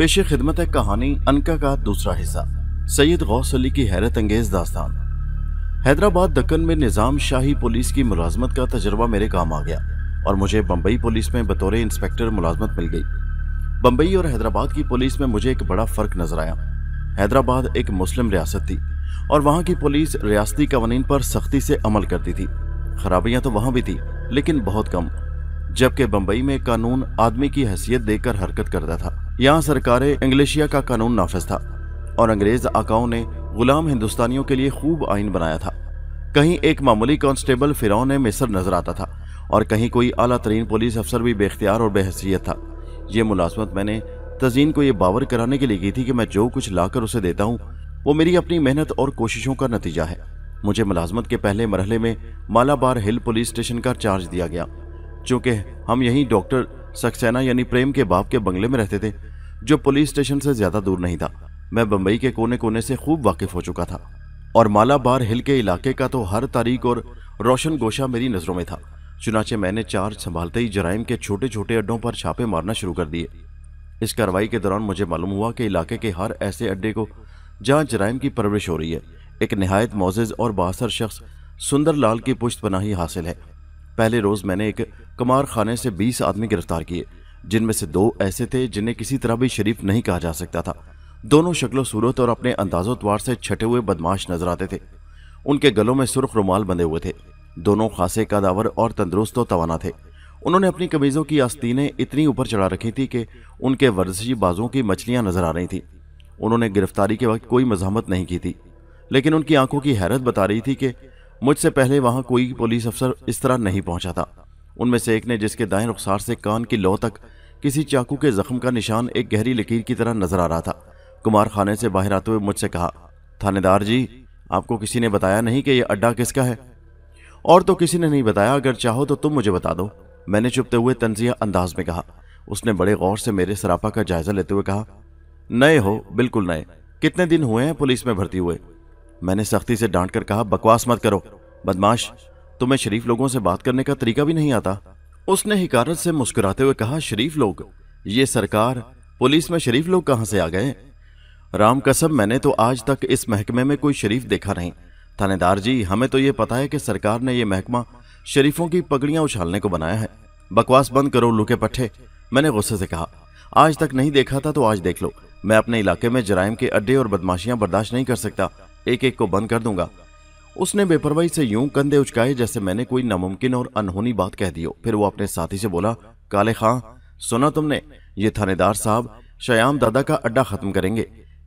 पेश खिदमत है कहानी अनका का दूसरा हिस्सा सैयद गौस अली की हैरत अंगेज दास्तान हैदराबाद दक्कन में निज़ाम शाही पुलिस की मुलाजमत का तजर्बा मेरे काम आ गया और मुझे बम्बई पुलिस में बतौर इंस्पेक्टर मुलाजमत मिल गई बम्बई और हैदराबाद की पुलिस में मुझे एक बड़ा फ़र्क नजर आया हैदराबाद एक मुस्लिम रियासत थी और वहाँ की पुलिस रियासती कवानीन पर सख्ती से अमल करती थी खराबियाँ तो वहाँ भी थी लेकिन बहुत कम जबकि बम्बई में कानून आदमी की हैसियत देकर हरकत करता था यहाँ सरकार इंग्लिशिया का कानून नाफज था और अंग्रेज आकाओं ने गुलाम हिंदुस्तानियों के लिए खूब आइन बनाया था कहीं एक मामूली कांस्टेबल ने मिसर नजर आता था और कहीं कोई अला तरीन पुलिस अफसर भी बेख्तियार और बेहसीत था ये मुलाजमत मैंने तजीन को यह बावर कराने के लिए की थी कि मैं जो कुछ लाकर उसे देता हूँ वो मेरी अपनी मेहनत और कोशिशों का नतीजा है मुझे मुलाजमत के पहले मरहले में मालाबार हिल पुलिस स्टेशन का चार्ज दिया गया चूंकि हम यहीं डॉक्टर सक्सेना यानी प्रेम के बाप के बंगले में रहते थे जो पुलिस स्टेशन से ज़्यादा दूर नहीं था मैं बम्बई के कोने कोने से खूब वाकिफ हो चुका था और मालाबार हिल के इलाके का तो हर तारीख और रोशन गोशा मेरी नज़रों में था चुनाचे मैंने चार्ज संभालते ही जराइम के छोटे छोटे अड्डों पर छापे मारना शुरू कर दिए इस कार्रवाई के दौरान मुझे मालूम हुआ कि इलाके के हर ऐसे अड्डे को जहाँ जराइम की परवरिश हो रही है एक नहायत मोज़ और बासर शख्स सुंदर लाल की पुश्त पनाही हासिल है पहले रोज़ मैंने एक कमार खाने से 20 आदमी गिरफ्तार किए जिनमें से दो ऐसे थे जिन्हें किसी तरह भी शरीफ नहीं कहा जा सकता था दोनों शक्लो सूरत और अपने अंदाजोत्वार से छटे हुए बदमाश नजर आते थे उनके गलों में सुर्ख रुमाल बंधे हुए थे दोनों खासे कादावर और तंदरुस्त तो तवाना थे उन्होंने अपनी कमीज़ों की आस्तीनें इतनी ऊपर चढ़ा रखी थी कि उनके वर्जशी बाजों की मछलियां नजर आ रही थीं उन्होंने गिरफ्तारी के वक्त कोई मजामत नहीं की थी लेकिन उनकी आंखों की हैरत बता रही थी कि मुझसे पहले वहां कोई पुलिस अफसर इस तरह नहीं पहुंचा था उनमें से एक ने जिसके दाएं रुखसार से कान की लौ तक किसी चाकू के जख्म का निशान एक गहरी लकीर की तरह नजर आ रहा था कुमार खाने से बाहर आते हुए मुझसे कहा थानेदार जी आपको किसी ने बताया नहीं कि यह अड्डा किसका है और तो किसी ने नहीं बताया अगर चाहो तो तुम मुझे बता दो मैंने चुपते हुए तंजिया अंदाज में कहा उसने बड़े गौर से मेरे सरापा का जायजा लेते हुए कहा नए हो बिल्कुल नए कितने दिन हुए हैं पुलिस में भर्ती हुए मैंने सख्ती से डांट कर कहा बकवास मत करो बदमाश तुम्हें तो शरीफ लोगों से बात करने का तरीका भी नहीं आता उसने हिकारत से मुस्कुराते हुए कहा शरीफ लोग ये सरकार पुलिस में शरीफ लोग कहाँ से आ गए राम कसम मैंने तो आज तक इस महकमे में कोई शरीफ देखा नहीं थानेदार जी हमें तो ये पता है कि सरकार ने यह महकमा शरीफों की पगड़ियां उछालने को बनाया है बकवास बंद करो लुके पट्टे मैंने गुस्से से कहा आज तक नहीं देखा था तो आज देख लो मैं अपने इलाके में जराइम के अड्डे और बदमाशियां बर्दाश्त नहीं कर सकता एक एक को बंद कर दूंगा उसने बेपरवाही से यूं कंधे उचकाए जैसे मैंने कोई नामुमकिन और अनहोनी बात कह दी हो फिर वो अपने साथी से बोला काले खां सुना तुमने ये थानेदार साहब शयाम दादा का अड्डा खत्म करेंगे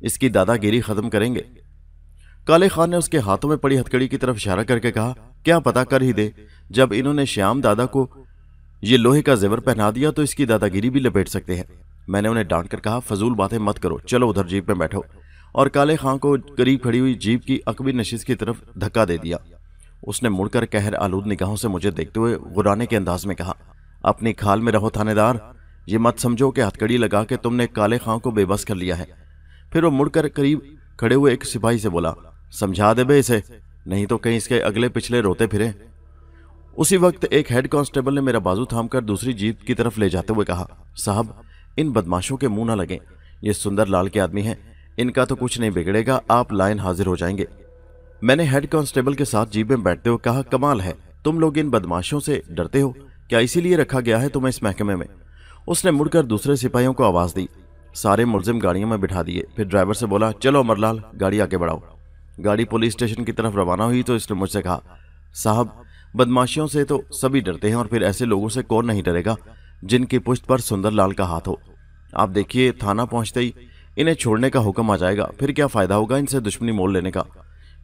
इसकी दादागिरी खत्म करेंगे काले खान ने उसके हाथों में पड़ी हथकड़ी की तरफ इशारा करके कहा क्या पता कर ही दे जब इन्होंने श्याम दादा को ये लोहे का जेवर पहना दिया तो इसकी दादागिरी भी लपेट सकते हैं मैंने उन्हें डांट कर कहा फजूल बातें मत करो चलो उधर जीप में बैठो और काले खां को करीब खड़ी हुई जीप की अकबी नशीस की तरफ धक्का दे दिया उसने मुड़कर कहर आलूद निगाहों से मुझे देखते हुए गुराने के अंदाज में कहा अपनी खाल में रहो थानेदार ये मत समझो कि हथकड़ी लगा के तुमने काले खां को बेबस कर लिया है फिर वो मुड़कर करीब खड़े हुए एक सिपाही से बोला समझा दे बे इसे नहीं तो कहीं इसके अगले पिछले रोते फिरे उसी वक्त एक हेड कांस्टेबल ने मेरा बाजू थामकर दूसरी जीप की तरफ ले जाते हुए कहा साहब इन बदमाशों के मुंह ना लगे ये सुंदर लाल के आदमी हैं इनका तो कुछ नहीं बिगड़ेगा आप लाइन हाजिर हो जाएंगे मैंने हेड कांस्टेबल के साथ जीप में बैठते हुए कहा कमाल है तुम लोग इन बदमाशों से डरते हो क्या इसीलिए रखा गया है तुम्हें इस महकमे में उसने मुड़कर दूसरे सिपाहियों को आवाज़ दी सारे मुलजिम गाड़ियों में बिठा दिए फिर ड्राइवर से बोला चलो अमरलाल गाड़ी आगे बढ़ाओ गाड़ी पुलिस स्टेशन की तरफ रवाना हुई तो इसने मुझसे कहा साहब बदमाशियों से तो सभी डरते हैं और फिर ऐसे लोगों से कौन नहीं डरेगा जिनकी पुष्ट पर सुंदरलाल का हाथ हो आप देखिए थाना पहुंचते ही इन्हें छोड़ने का हुक्म आ जाएगा फिर क्या फ़ायदा होगा इनसे दुश्मनी मोल लेने का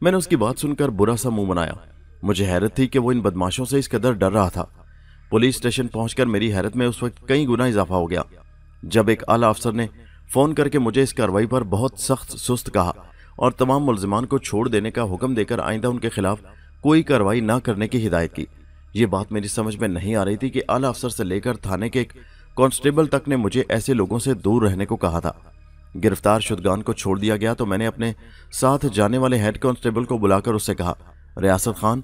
मैंने उसकी बात सुनकर बुरा सा मुंह बनाया मुझे हैरत थी कि वो इन बदमाशों से इस कदर डर रहा था पुलिस स्टेशन पहुंचकर मेरी हैरत में उस वक्त कई गुना इजाफा हो गया जब एक आला अफसर ने फ़ोन करके मुझे इस कार्रवाई पर बहुत सख्त सुस्त कहा और तमाम मुलजमान को छोड़ देने का हुक्म देकर आइंदा उनके खिलाफ कोई कार्रवाई ना करने की हिदायत की ये बात मेरी समझ में नहीं आ रही थी कि आला अफसर से लेकर थाने के एक कांस्टेबल तक ने मुझे ऐसे लोगों से दूर रहने को कहा था गिरफ्तार शुदगान को छोड़ दिया गया तो मैंने अपने साथ जाने वाले हेड कांस्टेबल को बुलाकर उससे कहा रियासत खान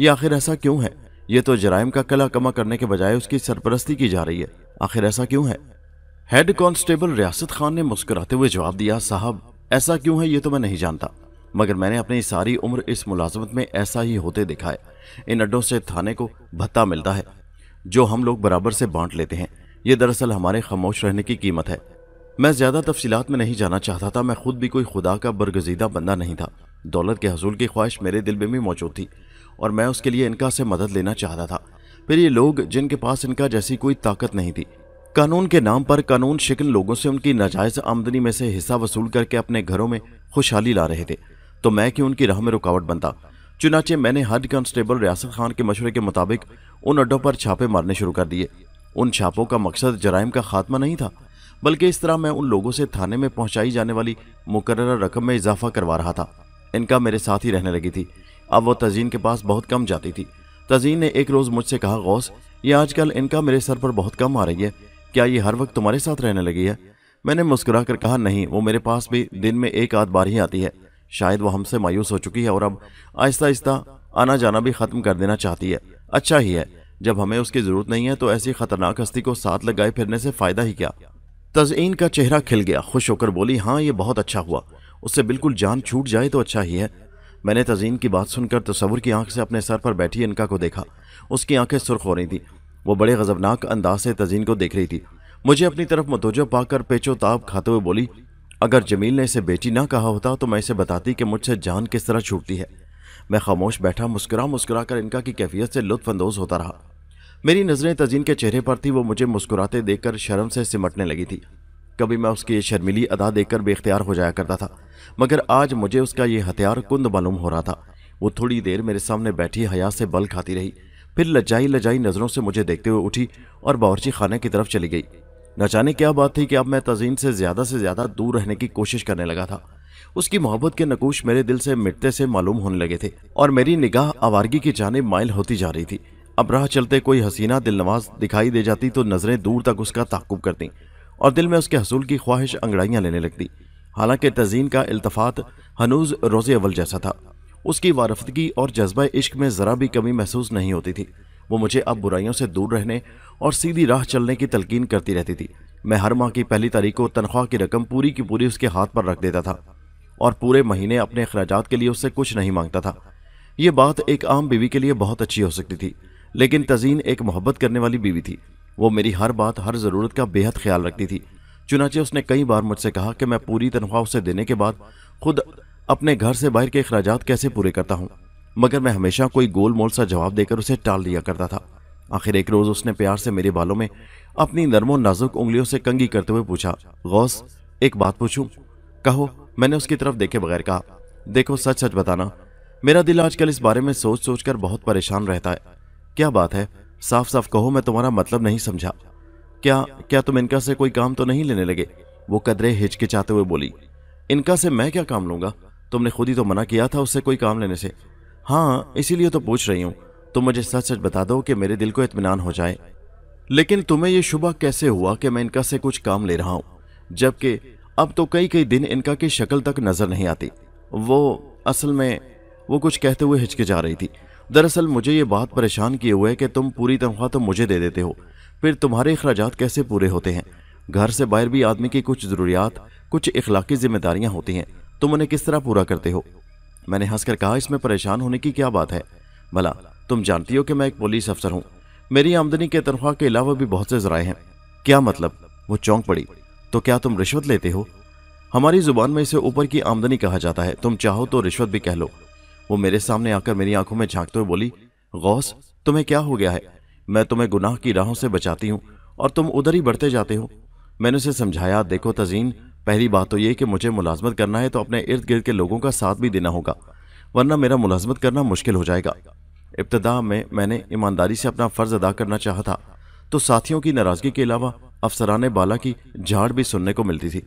ये आखिर ऐसा क्यों है ये तो जराइम का कला कमा करने के बजाय उसकी सरपरस्ती की जा रही है आखिर ऐसा क्यों है हेड कांस्टेबल रियासत खान ने मुस्कुराते हुए जवाब दिया साहब ऐसा क्यों है ये तो मैं नहीं जानता मगर मैंने अपनी सारी उम्र इस मुलाजमत में ऐसा ही होते देखा है इन अड्डों से थाने को भत्ता मिलता है जो हम लोग बराबर से बांट लेते हैं ये दरअसल हमारे खामोश रहने की कीमत है मैं ज़्यादा तफसीत में नहीं जाना चाहता था मैं खुद भी कोई खुदा का बरगजीदा बंदा नहीं था दौलत के हसूल की ख्वाहिश मेरे दिल में भी मौजूद थी और मैं उसके लिए इनका से मदद लेना चाहता था फिर ये लोग जिनके पास इनका जैसी कोई ताकत नहीं थी कानून के नाम पर कानून शिकन लोगों से उनकी नाजायज आमदनी में से हिस्सा वसूल करके अपने घरों में खुशहाली ला रहे थे तो मैं क्यों उनकी राह में रुकावट बनता चुनाचे मैंने हद कांस्टेबल रियासत खान के मशवरे के मुताबिक उन अड्डों पर छापे मारने शुरू कर दिए उन छापों का मकसद जराइम का खात्मा नहीं था बल्कि इस तरह मैं उन लोगों से थाने में पहुंचाई जाने वाली मुकर्र रकम में इजाफा करवा रहा था इनका मेरे साथ ही रहने लगी थी अब वो तजीन के पास बहुत कम जाती थी तजीन ने एक रोज़ मुझसे कहा गौस ये आजकल इनका मेरे सर पर बहुत कम आ रही है क्या ये हर वक्त तुम्हारे साथ रहने लगी है मैंने मुस्कुरा कर कहा नहीं वो मेरे पास भी दिन में एक आध बार ही आती है शायद वो हमसे मायूस हो चुकी है और अब आहिस्ता आहिस्ता आना जाना भी ख़त्म कर देना चाहती है अच्छा ही है जब हमें उसकी ज़रूरत नहीं है तो ऐसी ख़तरनाक हस्ती को साथ लगाए फिरने से फ़ायदा ही क्या तजईन का चेहरा खिल गया खुश होकर बोली हाँ ये बहुत अच्छा हुआ उससे बिल्कुल जान छूट जाए तो अच्छा ही है मैंने तजीन की बात सुनकर तस्वुर की आंख से अपने सर पर बैठी इनका को देखा उसकी आंखें सुर्ख हो रही थी वो बड़े गजबनाक अंदाज से तजीन को देख रही थी मुझे अपनी तरफ मतोजो पाकर पेचो ताब खाते हुए बोली अगर जमील ने इसे बेटी ना कहा होता तो मैं इसे बताती कि मुझसे जान किस तरह छूटती है मैं खामोश बैठा मुस्कुरा मुस्कुरा कर इनका की कैफियत से लुत्फानंदोज होता रहा मेरी नज़रें तजीन के चेहरे पर थी वो मुझे मुस्कुराते देखकर शर्म से सिमटने लगी थी कभी मैं उसकी ये शर्मिली अदा देखकर बेख्तियार हो जाया करता था मगर आज मुझे उसका ये हथियार कुंद मालूम हो रहा था वो थोड़ी देर मेरे सामने बैठी हया से बल खाती रही फिर लजाई लजाई नज़रों से मुझे देखते हुए उठी और बावर्ची खाने की तरफ चली गई न जाने क्या बात थी कि अब मैं तजीन से ज़्यादा से ज़्यादा दूर रहने की कोशिश करने लगा था उसकी मोहब्बत के नकोश मेरे दिल से मिटते से मालूम होने लगे थे और मेरी निगाह आवारगी की जानब माइल होती जा रही थी अब राह चलते कोई हसीना दिलनवाज दिखाई दे जाती तो नज़रें दूर तक उसका ताकुब करती और दिल में उसके हसूल की ख्वाहिश अंगड़ाइयाँ लेने लगती हालांकि तजीन का अल्तफात हनूज रोज़े अवल जैसा था उसकी वारफदगी और जज्बा इश्क में ज़रा भी कमी महसूस नहीं होती थी वो मुझे अब बुराइयों से दूर रहने और सीधी राह चलने की तलकिन करती रहती थी मैं हर माह की पहली तारीख को तनख्वाह की रकम पूरी की पूरी उसके हाथ पर रख देता था और पूरे महीने अपने अखराज के लिए उससे कुछ नहीं मांगता था ये बात एक आम बीवी के लिए बहुत अच्छी हो सकती थी लेकिन तजीन एक मोहब्बत करने वाली बीवी थी वो मेरी हर बात हर ज़रूरत का बेहद ख्याल रखती थी चुनाचे उसने कई बार मुझसे कहा कि मैं पूरी तनख्वाह उसे देने के बाद खुद अपने घर से बाहर के अखराज कैसे पूरे करता हूँ मगर मैं हमेशा कोई गोल मोल सा जवाब देकर उसे टाल दिया करता था आखिर एक रोज़ उसने प्यार से मेरे बालों में अपनी नरमो नाजुक उंगलियों से कंगी करते हुए पूछा गौस एक बात पूछूं कहो मैंने उसकी तरफ देखे बगैर कहा देखो सच सच बताना मेरा दिल आजकल इस बारे में सोच सोच कर बहुत परेशान रहता है क्या बात है साफ साफ कहो मैं तुम्हारा मतलब नहीं समझा क्या क्या तुम इनका से कोई काम तो नहीं लेने लगे वो कदरे हिचकिचाते हुए बोली इनका से मैं क्या काम लूंगा तुमने खुद ही तो मना किया था उससे कोई काम लेने से हाँ इसीलिए तो पूछ रही हूं तुम मुझे सच सच बता दो कि मेरे दिल को इतमान हो जाए लेकिन तुम्हें यह शुभ कैसे हुआ कि मैं इनका से कुछ काम ले रहा हूं जबकि अब तो कई कई दिन इनका की शक्ल तक नज़र नहीं आती वो असल में वो कुछ कहते हुए हिचके जा रही थी दरअसल मुझे ये बात परेशान किए हुए कि तुम पूरी तनख्वाह तो मुझे दे देते हो फिर तुम्हारे अखराज कैसे पूरे होते हैं घर से बाहर भी आदमी की कुछ ज़रूरियात कुछ इखलाकी जिम्मेदारियां होती हैं तुम उन्हें किस तरह पूरा करते हो मैंने हंसकर कहा इसमें परेशान होने की क्या बात है भला तुम जानती हो कि मैं एक पुलिस अफसर हूँ मेरी आमदनी के तनख्वाह के अलावा भी बहुत से जराए हैं क्या मतलब वो चौंक पड़ी तो क्या तुम रिश्वत लेते हो हमारी जुबान में इसे ऊपर की आमदनी कहा जाता है तुम चाहो तो रिश्वत भी कह लो वो मेरे सामने आकर मेरी आंखों में झांकते हुए बोली गौस तुम्हें क्या हो गया है मैं तुम्हें गुनाह की राहों से बचाती हूँ और तुम उधर ही बढ़ते जाते हो मैंने उसे समझाया देखो तजीन पहली बात तो ये कि मुझे मुलाजमत करना है तो अपने इर्द गिर्द के लोगों का साथ भी देना होगा वरना मेरा मुलाजमत करना मुश्किल हो जाएगा इब्तदा में मैंने ईमानदारी से अपना फ़र्ज अदा करना चाहा था तो साथियों की नाराज़गी के अलावा अफसरान बाला की झाड़ भी सुनने को मिलती थी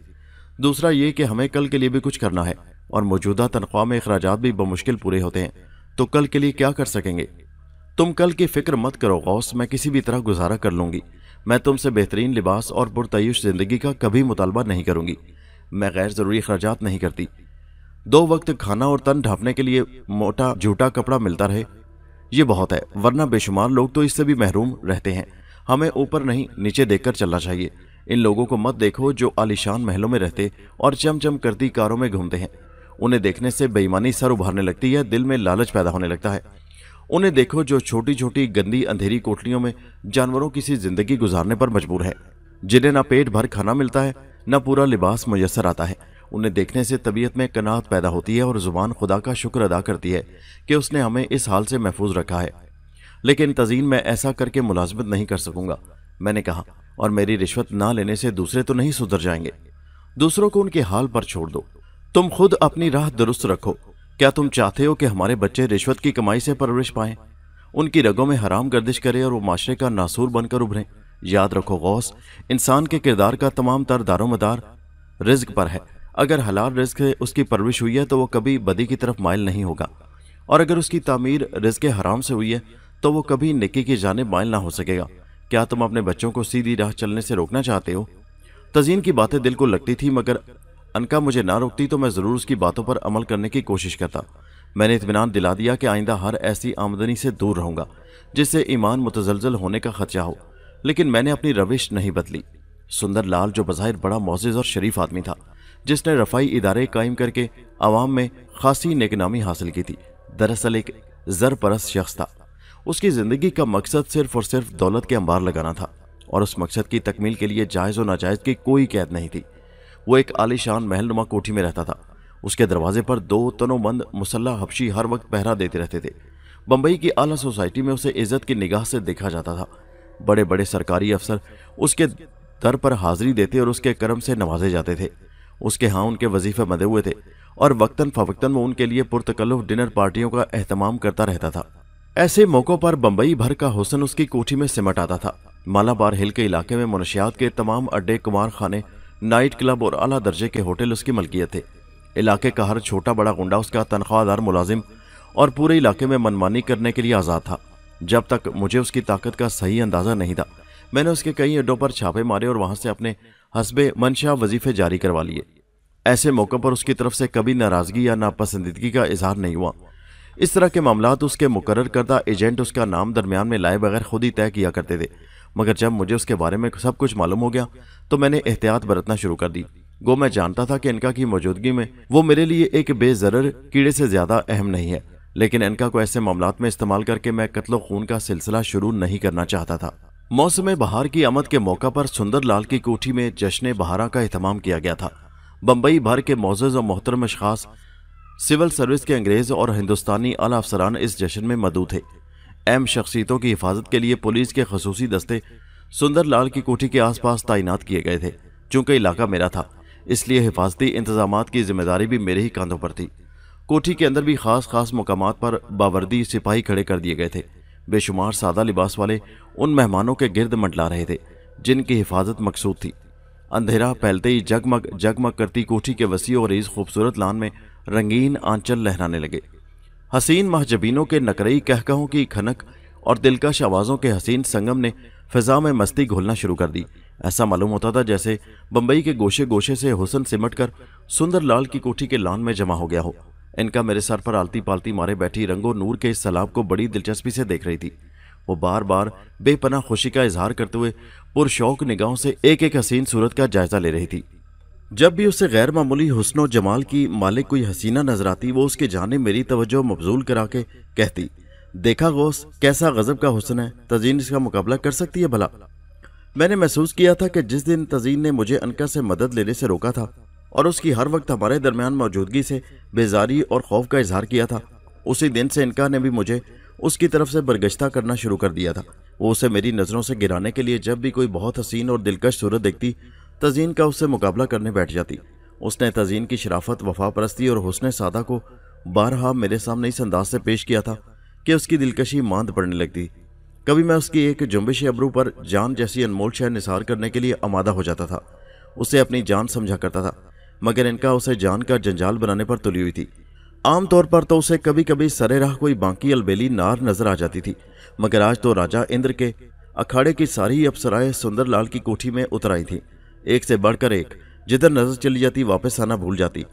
दूसरा ये कि हमें कल के लिए भी कुछ करना है और मौजूदा तनख्वाह में अखराज भी बमुश्किल पूरे होते हैं तो कल के लिए क्या कर सकेंगे तुम कल की फिक्र मत करो गौस मैं किसी भी तरह गुजारा कर लूँगी मैं तुमसे बेहतरीन लिबास और पुरतयुश ज़िंदगी का कभी मुतालबा नहीं करूँगी मैं गैर ज़रूरी अखराज नहीं करती दो वक्त खाना और तन ढांपने के लिए मोटा झूठा कपड़ा मिलता रहे ये बहुत है वरना बेशुमार लोग तो इससे भी महरूम रहते हैं हमें ऊपर नहीं नीचे देखकर चलना चाहिए इन लोगों को मत देखो जो आलिशान महलों में रहते और चमचम करती कारों में घूमते हैं उन्हें देखने से बेईमानी सर उभारने लगती है दिल में लालच पैदा होने लगता है उन्हें देखो जो छोटी छोटी गंदी अंधेरी कोठलियों में जानवरों की सी जिंदगी गुजारने पर मजबूर है जिन्हें ना पेट भर खाना मिलता है न पूरा लिबास मुयसर आता है उन्हें देखने से तबीयत में कनात पैदा होती है और ज़ुबान खुदा का शुक्र अदा करती है कि उसने हमें इस हाल से महफूज रखा है लेकिन तजीन मैं ऐसा करके मुलाजमत नहीं कर सकूंगा मैंने कहा और मेरी रिश्वत ना लेने से दूसरे तो नहीं सुधर जाएंगे दूसरों को उनके हाल पर छोड़ दो तुम खुद अपनी राह दुरुस्त रखो क्या तुम चाहते हो कि हमारे बच्चे रिश्वत की कमाई से परवरिश पाएं उनकी रगों में हराम गर्दिश करें और वो माशरे का नासूर बनकर उभरें याद रखो गौस इंसान के किरदार का तमाम तर दारोमदार रिज्क पर है अगर हलाल रिज्क उसकी परवरिश हुई है तो वो कभी बदी की तरफ मायल नहीं होगा और अगर उसकी तामीर रिज्क हराम से हुई है तो वो कभी निकी की जानब मायल ना हो सकेगा क्या तुम अपने बच्चों को सीधी राह चलने से रोकना चाहते हो तजीन की बातें दिल को लगती थी मगर अनका मुझे ना रोकती तो मैं ज़रूर उसकी बातों पर अमल करने की कोशिश करता मैंने इतमान दिला दिया कि आइंदा हर ऐसी आमदनी से दूर रहूँगा जिससे ईमान मुतजलजल होने का खदशा हो लेकिन मैंने अपनी रविश नहीं बदली सुंदर लाल जो बज़ाहिर बड़ा मोजिज़ और शरीफ आदमी था जिसने रफाई इदारे कायम करके आवाम में खासी नेकनामी हासिल की थी दरअसल एक जरपरस शख्स था उसकी ज़िंदगी का मकसद सिर्फ और सिर्फ दौलत के अंबार लगाना था और उस मकसद की तकमील के लिए जायज़ और नाजायज़ की कोई कैद नहीं थी वो एक आलिशान महलनुमा कोठी में रहता था उसके दरवाजे पर दो तनोमंद मुसल्ला हबशी हर वक्त पहरा देते रहते थे बम्बई की आला सोसाइटी में उसे इज्जत की निगाह से देखा जाता था बड़े बड़े सरकारी अफसर उसके दर पर हाजिरी देते और उसके कर्म से नवाजे जाते थे उसके हाँ उनके वजीफे बंधे हुए थे और वक्तन फवक्तन वो उनके लिए पुरतकल्लुफ डिनर पार्टियों का अहतमाम करता रहता था ऐसे मौक़ों पर बम्बई भर का हुसन उसकी कोठी में सिमट आता था मालाबार हिल के इलाके में मनशियात के तमाम अड्डे कुमार खाने नाइट क्लब और अला दर्जे के होटल उसकी मलकियत थे इलाके का हर छोटा बड़ा गुंडा उसका तनख्वाहदार मुलाजिम और पूरे इलाके में मनमानी करने के लिए आज़ाद था जब तक मुझे उसकी ताकत का सही अंदाज़ा नहीं था मैंने उसके कई अड्डों पर छापे मारे और वहाँ से अपने हसबे मनशा वजीफे जारी करवा लिए ऐसे मौक़ों पर उसकी तरफ से कभी नाराज़गी या नापसंदीदगी का इजहार नहीं हुआ इस तरह के मामला उसके मुकर करदा एजेंट उसका नाम दरमियान में लाए बगैर खुद ही तय किया करते थे मगर जब मुझे उसके बारे में सब कुछ मालूम हो गया तो मैंने एहतियात बरतना शुरू कर दी गो मैं जानता था कि इनका की मौजूदगी में वो मेरे लिए एक बेजर कीड़े से ज़्यादा अहम नहीं है लेकिन इनका को ऐसे मामला में इस्तेमाल करके मैं कत्लो खून का सिलसिला शुरू नहीं करना चाहता था मौसम बहार की आमद के मौका पर सुंदर लाल की कोठी में जश्न बहारा का अहतमाम किया गया था बम्बई भर के मोजेज और मोहतरम अशास सिविल सर्विस के अंग्रेज़ और हिंदुस्तानी अला अफसरान इस जश्न में मदू थे अहम शख्सियतों की हिफाजत के लिए पुलिस के खसूसी दस्ते सुंदरलाल की कोठी के आसपास तैनात किए गए थे चूंकि इलाका मेरा था इसलिए हिफाजती इंतजाम की जिम्मेदारी भी मेरे ही कंधों पर थी कोठी के अंदर भी खास खास मकाम पर बावर्दी सिपाही खड़े कर दिए गए थे बेशुमार सादा लिबास वाले उन मेहमानों के गिरद मंडला रहे थे जिनकी हिफाजत मकसूद थी अंधेरा फैलते ही जगमग जगमग करती कोठी के वसी और इस खूबसूरत लान में रंगीन आंचल लहराने लगे हसीन महजबीनों के नकरई कहकहों की खनक और दिलकश आवाज़ों के हसीन संगम ने फिजा में मस्ती घोलना शुरू कर दी ऐसा मालूम होता था जैसे बम्बई के गोशे गोशे से हुसन सिमट कर सुंदरलाल की कोठी के लान में जमा हो गया हो इनका मेरे सर पर आलती पालती मारे बैठी रंगो नूर के इस सलाब को बड़ी दिलचस्पी से देख रही थी वो बार बार बेपना खुशी का इजहार करते हुए पुरशौक निगाहों से एक एक हसीन सूरत का जायजा ले रही थी जब भी उसे गैर मामूली हसन जमाल की मालिक कोई हसीना नजर आती वो उसके जाने मेरी तवज्जो मबजूल करा के कहती देखा गौस कैसा गज़ब का हुसन है तजीन इसका मुकाबला कर सकती है भला मैंने महसूस किया था कि जिस दिन तजीन ने मुझे अनका से मदद लेने से रोका था और उसकी हर वक्त हमारे दरमियान मौजूदगी से बेजारी और खौफ का इजहार किया था उसी दिन से इनका ने भी मुझे उसकी तरफ से बरगश्ता करना शुरू कर दिया था वो उसे मेरी नज़रों से गिराने के लिए जब भी कोई बहुत हसीन और दिलकश सूरत देखती तजीन का उससे मुकाबला करने बैठ जाती उसने तजीन की शराफत वफा परस्ती और हुसन सादा को बारहा मेरे सामने इस अंदाज से पेश किया था कि उसकी दिलकशी मांद पड़ने लगती कभी मैं उसकी एक जुम्बिश अबरू पर जान जैसी अनमोल शहर निसार करने के लिए आमादा हो जाता था उसे अपनी जान समझा करता था मगर इनका उसे जान का जंजाल बनाने पर तुली हुई थी आमतौर पर तो उसे कभी कभी सरे राह कोई बांकी अलबेली नार नजर आ जाती थी मगर आज तो राजा इंद्र के अखाड़े की सारी अपसराएं सुंदरलाल की कोठी में उतर आई थीं एक से बढ़कर एक जिधर नजर चली जाती वापस आना भूल जाती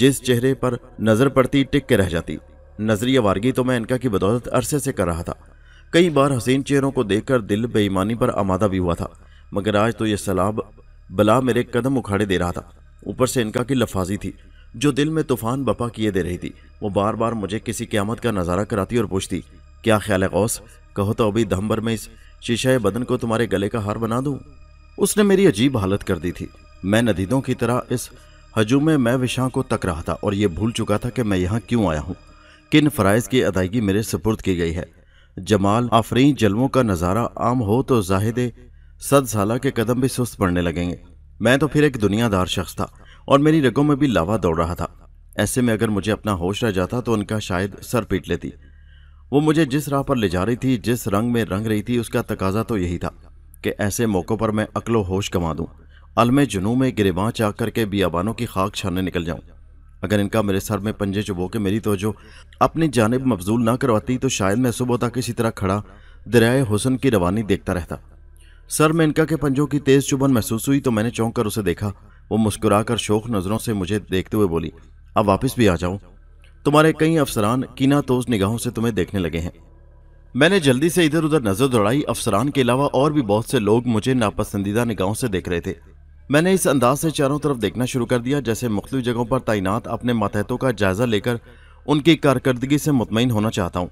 जिस चेहरे पर नजर पड़ती टिक के रह जाती नजरिया वारगी तो मैं इनका की बदौलत अरसे से कर रहा था कई बार हसीन चेहरों को देखकर दिल बेईमानी पर आमादा भी हुआ था मगर आज तो यह सलाब बला मेरे कदम उखाड़े दे रहा था ऊपर से इनका की लफाजी थी जो दिल में तूफान बपा किए दे रही थी वो बार बार मुझे किसी क्यामत का नज़ारा कराती और पूछती क्या ख्याल है गौस कहो तो अभी दम में इस शीशा बदन को तुम्हारे गले का हार बना दूँ उसने मेरी अजीब हालत कर दी थी मैं नदीदों की तरह इस हजूमे मैं विशा को तक रहा था और यह भूल चुका था कि मैं यहाँ क्यों आया हूँ किन फ़राइज़ की अदायगी मेरे सुपुर्द की गई है जमाल आफरी जलवों का नज़ारा आम हो तो जाहिद सद साला के कदम भी सुस्त पड़ने लगेंगे मैं तो फिर एक दुनियादार शख्स था और मेरी रगों में भी लावा दौड़ रहा था ऐसे में अगर मुझे अपना होश रह जाता तो उनका शायद सर पीट लेती वो मुझे जिस राह पर ले जा रही थी जिस रंग में रंग रही थी उसका तकाजा तो यही था कि ऐसे मौक़ों पर मैं अकलो होश कमा दूँ अलम जुनू में गिरवाँ चाह करके बियाबानों की खाक छानने निकल जाऊँ अगर इनका मेरे सर में पंजे चुबो के मेरी तोजो अपनी जानब मफजूल ना करवाती तो शायद मैं सुबह तक इसी तरह खड़ा दरियाए हुसन की रवानी देखता रहता सर में इनका के पंजों की तेज़ चुभन महसूस हुई तो मैंने चौंक कर उसे देखा वो मुस्कुरा कर शोक नज़रों से मुझे देखते हुए बोली अब वापस भी आ जाओ तुम्हारे कई अफसरान कीना तोज निगाहों से तुम्हें देखने लगे हैं मैंने जल्दी से इधर उधर नजर दौड़ाई अफसरान के अलावा और भी बहुत से लोग मुझे नापसंदीदा निगाहों से देख रहे थे मैंने इस अंदाज से चारों तरफ देखना शुरू कर दिया जैसे मुख्तु जगहों पर तैनात अपने मातहतों का जायजा लेकर उनकी कारकर्दगी से मुतमिन होना चाहता हूँ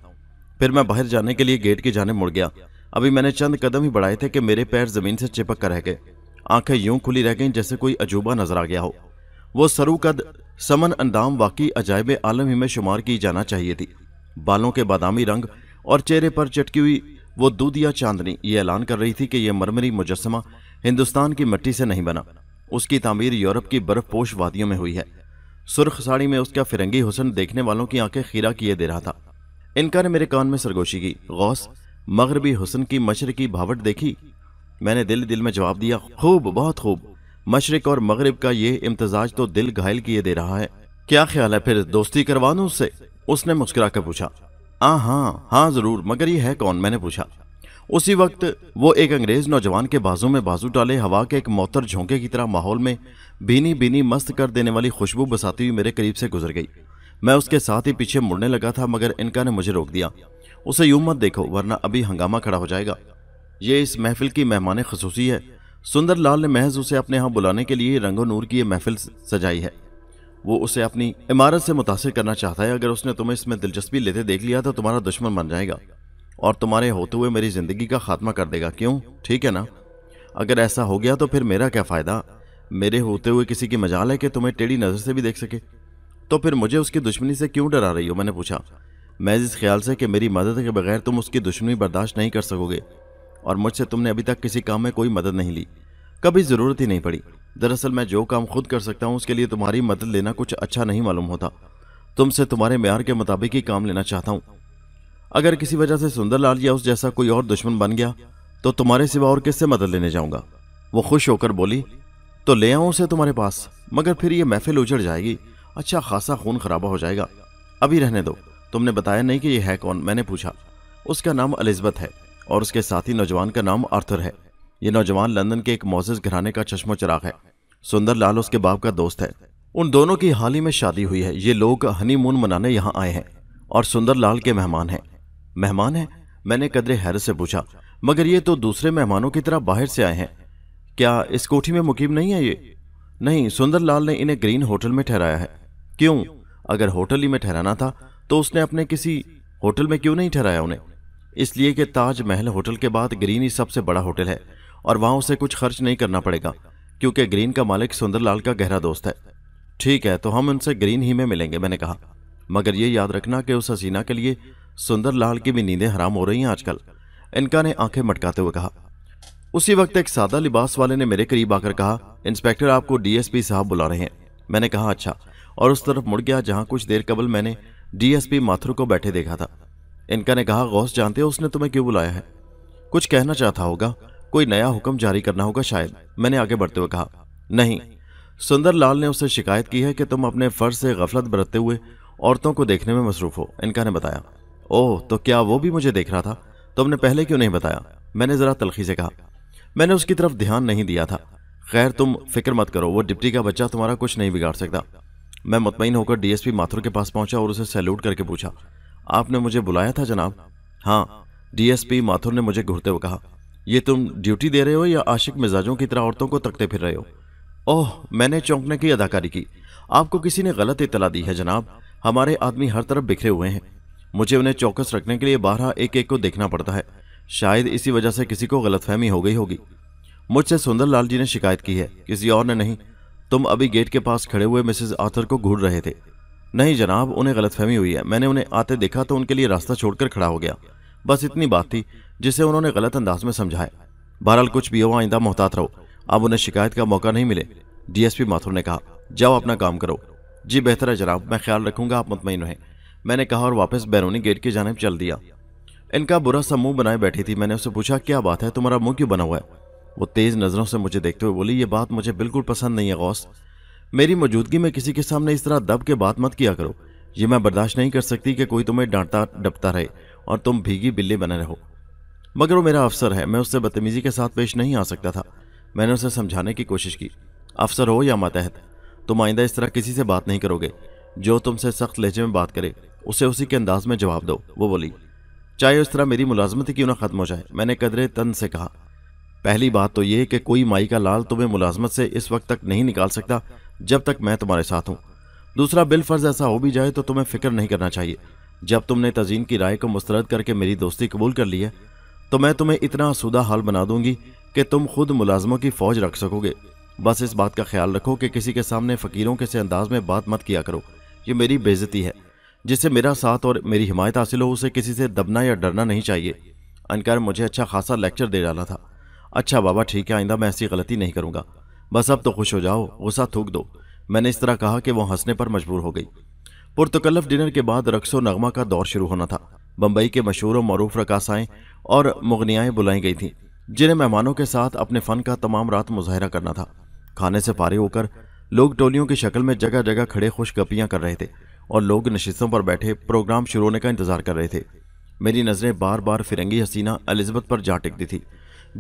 फिर मैं बाहर जाने के लिए गेट के जाने मुड़ गया अभी मैंने चंद कदम ही बढ़ाए थे कि मेरे पैर जमीन से चिपक कर रह गए आंखें यूं खुली रह गईं जैसे कोई अजूबा नजर आ गया हो वो कद समन अंदाम वाकई अजायब आलम ही में शुमार की जाना चाहिए थी बालों के बादामी रंग और चेहरे पर चटकी हुई वो दूधिया चांदनी ये ऐलान कर रही थी कि यह मरमरी मुजस्मा हिंदुस्तान की मिट्टी से नहीं बना उसकी तामीर यूरोप की बर्फपोश वादियों में हुई है सुर्ख साड़ी में उसका फिरंगी हुसन देखने वालों की आंखें खीरा किए दे रहा था इनका ने मेरे कान में सरगोशी की गौस मगरबी हुसन की मशर की भावट देखी मैंने दिल दिल में जवाब दिया खूब बहुत खूब मशरक और मगरब का ये इम्तजाज तो दिल घायल किए दे रहा है क्या ख्याल है फिर दोस्ती करवा दू उससे उसने मुस्कुरा कर पूछा आ हाँ, हाँ हाँ जरूर मगर ये है कौन मैंने पूछा उसी वक्त वो एक अंग्रेज नौजवान के बाजू में बाजू डाले हवा के एक मोतर झोंके की तरह माहौल में बीनी बीनी मस्त कर देने वाली खुशबू बसाती हुई मेरे करीब से गुजर गई मैं उसके साथ ही पीछे मुड़ने लगा था मगर इनका ने मुझे रोक दिया उसे यूं मत देखो वरना अभी हंगामा खड़ा हो जाएगा ये इस महफिल की मेहमान खसूसी है सुंदर लाल ने महज उसे अपने यहाँ बुलाने के लिए रंगो नूर की यह महफिल सजाई है वो उसे अपनी इमारत से मुतासर करना चाहता है अगर उसने तुम्हें इसमें दिलचस्पी लेते देख लिया तो तुम्हारा दुश्मन बन जाएगा और तुम्हारे होते हुए मेरी ज़िंदगी का खात्मा कर देगा क्यों ठीक है ना अगर ऐसा हो गया तो फिर मेरा क्या फ़ायदा मेरे होते हुए किसी की मजाल है कि तुम्हें टेढ़ी नज़र से भी देख सके तो फिर मुझे उसकी दुश्मनी से क्यों डरा रही हो मैंने पूछा मैं इस ख्याल से कि मेरी मदद के बगैर तुम उसकी दुश्मनी बर्दाश्त नहीं कर सकोगे और मुझसे तुमने अभी तक किसी काम में कोई मदद नहीं ली कभी ज़रूरत ही नहीं पड़ी दरअसल मैं जो काम खुद कर सकता हूँ उसके लिए तुम्हारी मदद लेना कुछ अच्छा नहीं मालूम होता तुमसे तुम्हारे म्यार के मुताबिक ही काम लेना चाहता हूँ अगर किसी वजह से सुंदरलाल या उस जैसा कोई और दुश्मन बन गया तो तुम्हारे सिवा और किससे मदद लेने जाऊंगा वो खुश होकर बोली तो ले आऊं उसे तुम्हारे पास मगर फिर ये महफिल उजड़ जाएगी अच्छा खासा खून खराबा हो जाएगा अभी रहने दो तुमने बताया नहीं कि यह है कौन मैंने पूछा उसका नाम अलिजबत है और उसके साथी नौजवान का नाम आर्थर है ये नौजवान लंदन के एक मोजिस घराने का चश्मो चराग है सुंदर लाल उसके बाप का दोस्त है उन दोनों की हाल ही में शादी हुई है ये लोग हनीमून मनाने यहाँ आए हैं और सुंदर लाल के मेहमान हैं मेहमान हैं मैंने कदरे हैरत से पूछा मगर ये तो दूसरे मेहमानों की तरह बाहर से आए हैं क्या इस कोठी में मुकीम नहीं है ये नहीं सुंदरलाल ने इन्हें ग्रीन होटल में ठहराया है क्यों अगर होटल ही में ठहराना था तो उसने अपने किसी होटल में क्यों नहीं ठहराया उन्हें इसलिए कि ताजमहल होटल के बाद ग्रीन ही सबसे बड़ा होटल है और वहां उसे कुछ खर्च नहीं करना पड़ेगा क्योंकि ग्रीन का मालिक सुंदरलाल का गहरा दोस्त है ठीक है तो हम उनसे ग्रीन ही में मिलेंगे मैंने कहा मगर ये याद रखना कि उस हसीना के लिए सुंदरलाल की भी नींदें हराम हो रही हैं आजकल इनका ने आंखें मटकाते हुए कहा उसी वक्त एक सादा लिबास वाले ने मेरे करीब आकर कहा इंस्पेक्टर आपको डीएसपी साहब बुला रहे हैं मैंने कहा अच्छा और उस तरफ मुड़ गया जहां कुछ देर कबल मैंने डीएसपी माथुर को बैठे देखा था इनका ने कहा गौस जानते हो उसने तुम्हें क्यों बुलाया है कुछ कहना चाहता होगा कोई नया हुक्म जारी करना होगा शायद मैंने आगे बढ़ते हुए कहा नहीं सुंदरलाल ने उससे शिकायत की है कि तुम अपने फर्ज से गफलत बरतते हुए औरतों को देखने में मसरूफ हो इनका ने बताया ओह तो क्या वो भी मुझे देख रहा था तुमने पहले क्यों नहीं बताया मैंने ज़रा तलखी से कहा मैंने उसकी तरफ ध्यान नहीं दिया था खैर तुम फिक्र मत करो वो डिप्टी का बच्चा तुम्हारा कुछ नहीं बिगाड़ सकता मैं मुतमिन होकर डीएसपी माथुर के पास पहुंचा और उसे सैल्यूट करके पूछा आपने मुझे बुलाया था जनाब हाँ डीएसपी माथुर ने मुझे घूरते हुए कहा ये तुम ड्यूटी दे रहे हो या आशिक मिजाजों की तरह औरतों को तकते फिर रहे हो ओह मैंने चौंकने की अदाकारी की आपको किसी ने गलत इतला दी है जनाब हमारे आदमी हर तरफ बिखरे हुए हैं मुझे उन्हें चौकस रखने के लिए बारह एक एक को देखना पड़ता है शायद इसी वजह से किसी को गलतफहमी हो गई होगी मुझसे लाल जी ने शिकायत की है किसी और ने नहीं तुम अभी गेट के पास खड़े हुए मिसेज आथर को घूर रहे थे नहीं जनाब उन्हें गलतफहमी हुई है मैंने उन्हें आते देखा तो उनके लिए रास्ता छोड़कर खड़ा हो गया बस इतनी बात थी जिसे उन्होंने गलत अंदाज में समझाया बहरहाल कुछ भी हो आइंदा मोहतात रहो अब उन्हें शिकायत का मौका नहीं मिले डीएसपी माथुर ने कहा जाओ अपना काम करो जी बेहतर है जनाब मैं ख्याल रखूंगा आप मुतमिन रहें मैंने कहा और वापस बैरूनी गेट की जानब चल दिया इनका बुरा सा मुंह बनाए बैठी थी मैंने उसे पूछा क्या बात है तुम्हारा मुंह क्यों बना हुआ है वो तेज नजरों से मुझे देखते हुए बोली ये बात मुझे बिल्कुल पसंद नहीं है गौस मेरी मौजूदगी में किसी के सामने इस तरह दब के बात मत किया करो ये मैं बर्दाश्त नहीं कर सकती कि कोई तुम्हें डांटता डपता रहे और तुम भीगी बिल्ली बने रहो मगर वो मेरा अफसर है मैं उससे बदतमीजी के साथ पेश नहीं आ सकता था मैंने उसे समझाने की कोशिश की अफसर हो या मातहत तुम आइंदा इस तरह किसी से बात नहीं करोगे जो तुमसे सख्त लहजे में बात करे उसे उसी के अंदाज में जवाब दो वो बोली चाहे उस तरह मेरी मुलाजमत क्यों ना ख़त्म हो जाए मैंने कदरे तन से कहा पहली बात तो ये कि कोई माई का लाल तुम्हें मुलाजमत से इस वक्त तक नहीं निकाल सकता जब तक मैं तुम्हारे साथ हूँ दूसरा बिलफर्ज ऐसा हो भी जाए तो तुम्हें फिक्र नहीं करना चाहिए जब तुमने तजीन की राय को मुस्तरद करके मेरी दोस्ती कबूल कर ली है तो मैं तुम्हें इतना सुधा हाल बना दूंगी कि तुम खुद मुलाजमों की फौज रख सकोगे बस इस बात का ख्याल रखो कि किसी के सामने फ़कीरों के से अंदाज में बात मत किया करो ये मेरी बेजती है जिससे मेरा साथ और मेरी हिमायत हासिल हो उसे किसी से दबना या डरना नहीं चाहिए अनकर मुझे अच्छा खासा लेक्चर दे डाला था अच्छा बाबा ठीक है आइंदा मैं ऐसी गलती नहीं करूँगा बस अब तो खुश हो जाओ गुस्सा थूक दो मैंने इस तरह कहा कि वो हंसने पर मजबूर हो गई पुरतकल्लफ डिनर के बाद रक्सो नगमा का दौर शुरू होना था बम्बई के मशहूर और मरूफ रकासाएँ और मगनियाएँ बुलाई गई थीं जिन्हें मेहमानों के साथ अपने फ़न का तमाम रात मुजाहरा करना था खाने से पारे होकर लोग टोलियों की शक्ल में जगह जगह खड़े खुश गपियाँ कर रहे थे और लोग नशितों पर बैठे प्रोग्राम शुरू होने का इंतज़ार कर रहे थे मेरी नज़रें बार बार फिरंगी हसीना अलिजबत पर जा टिकती थी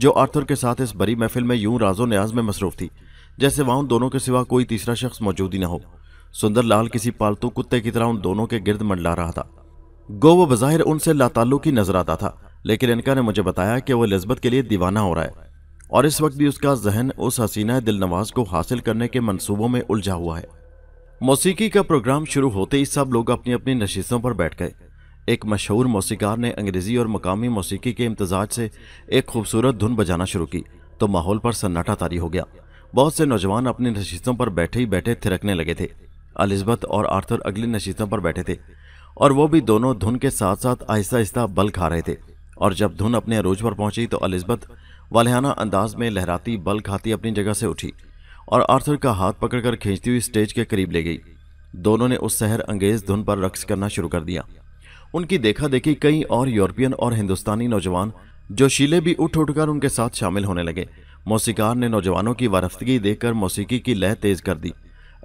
जो आर्थर के साथ इस बड़ी महफिल में यूं राजो न्याज में मसरूफ थी जैसे वहाँ उन दोनों के सिवा कोई तीसरा शख्स मौजूद ही ना हो सुंदर लाल किसी पालतू कुत्ते की तरह उन दोनों के गिर्द मंडला रहा था गो वो बज़ाहिर उनसे लाताल्लुक ही नजर आता था लेकिन इनका ने मुझे बताया कि वो लिस्बत के लिए दीवाना हो रहा है और इस वक्त भी उसका जहन उस हसीना दिलनवाज को हासिल करने के मनसूबों में उलझा हुआ है मौसीकी का प्रोग्राम शुरू होते ही सब लोग अपनी अपनी नशीसों पर बैठ गए एक मशहूर मौसीकार ने अंग्रेज़ी और मकामी मौसीकी के इम्तजाज से एक खूबसूरत धुन बजाना शुरू की तो माहौल पर सन्नाटा तारी हो गया बहुत से नौजवान अपनी नशीसों पर बैठे ही बैठे थिरकने लगे थे अलिजबत और आर्थर अगली नशीतों पर बैठे थे और वो भी दोनों धुन के साथ साथ आहिस्ता आहिस्ता बल खा रहे थे और जब धुन अपने अरूज पर पहुंची तो अलिजबत वालहाना अंदाज में लहराती बल खाती अपनी जगह से उठी और आर्थर का हाथ पकड़कर खींचती हुई स्टेज के करीब ले गई दोनों ने उस शहर अंगेज धुन पर रक्स करना शुरू कर दिया उनकी देखा देखी कई और यूरोपियन और हिंदुस्तानी नौजवान जोशीले भी उठ उठकर उनके साथ शामिल होने लगे मौसीकार ने नौजवानों की वारफ्तगी देखकर मौसीकी की लय तेज कर दी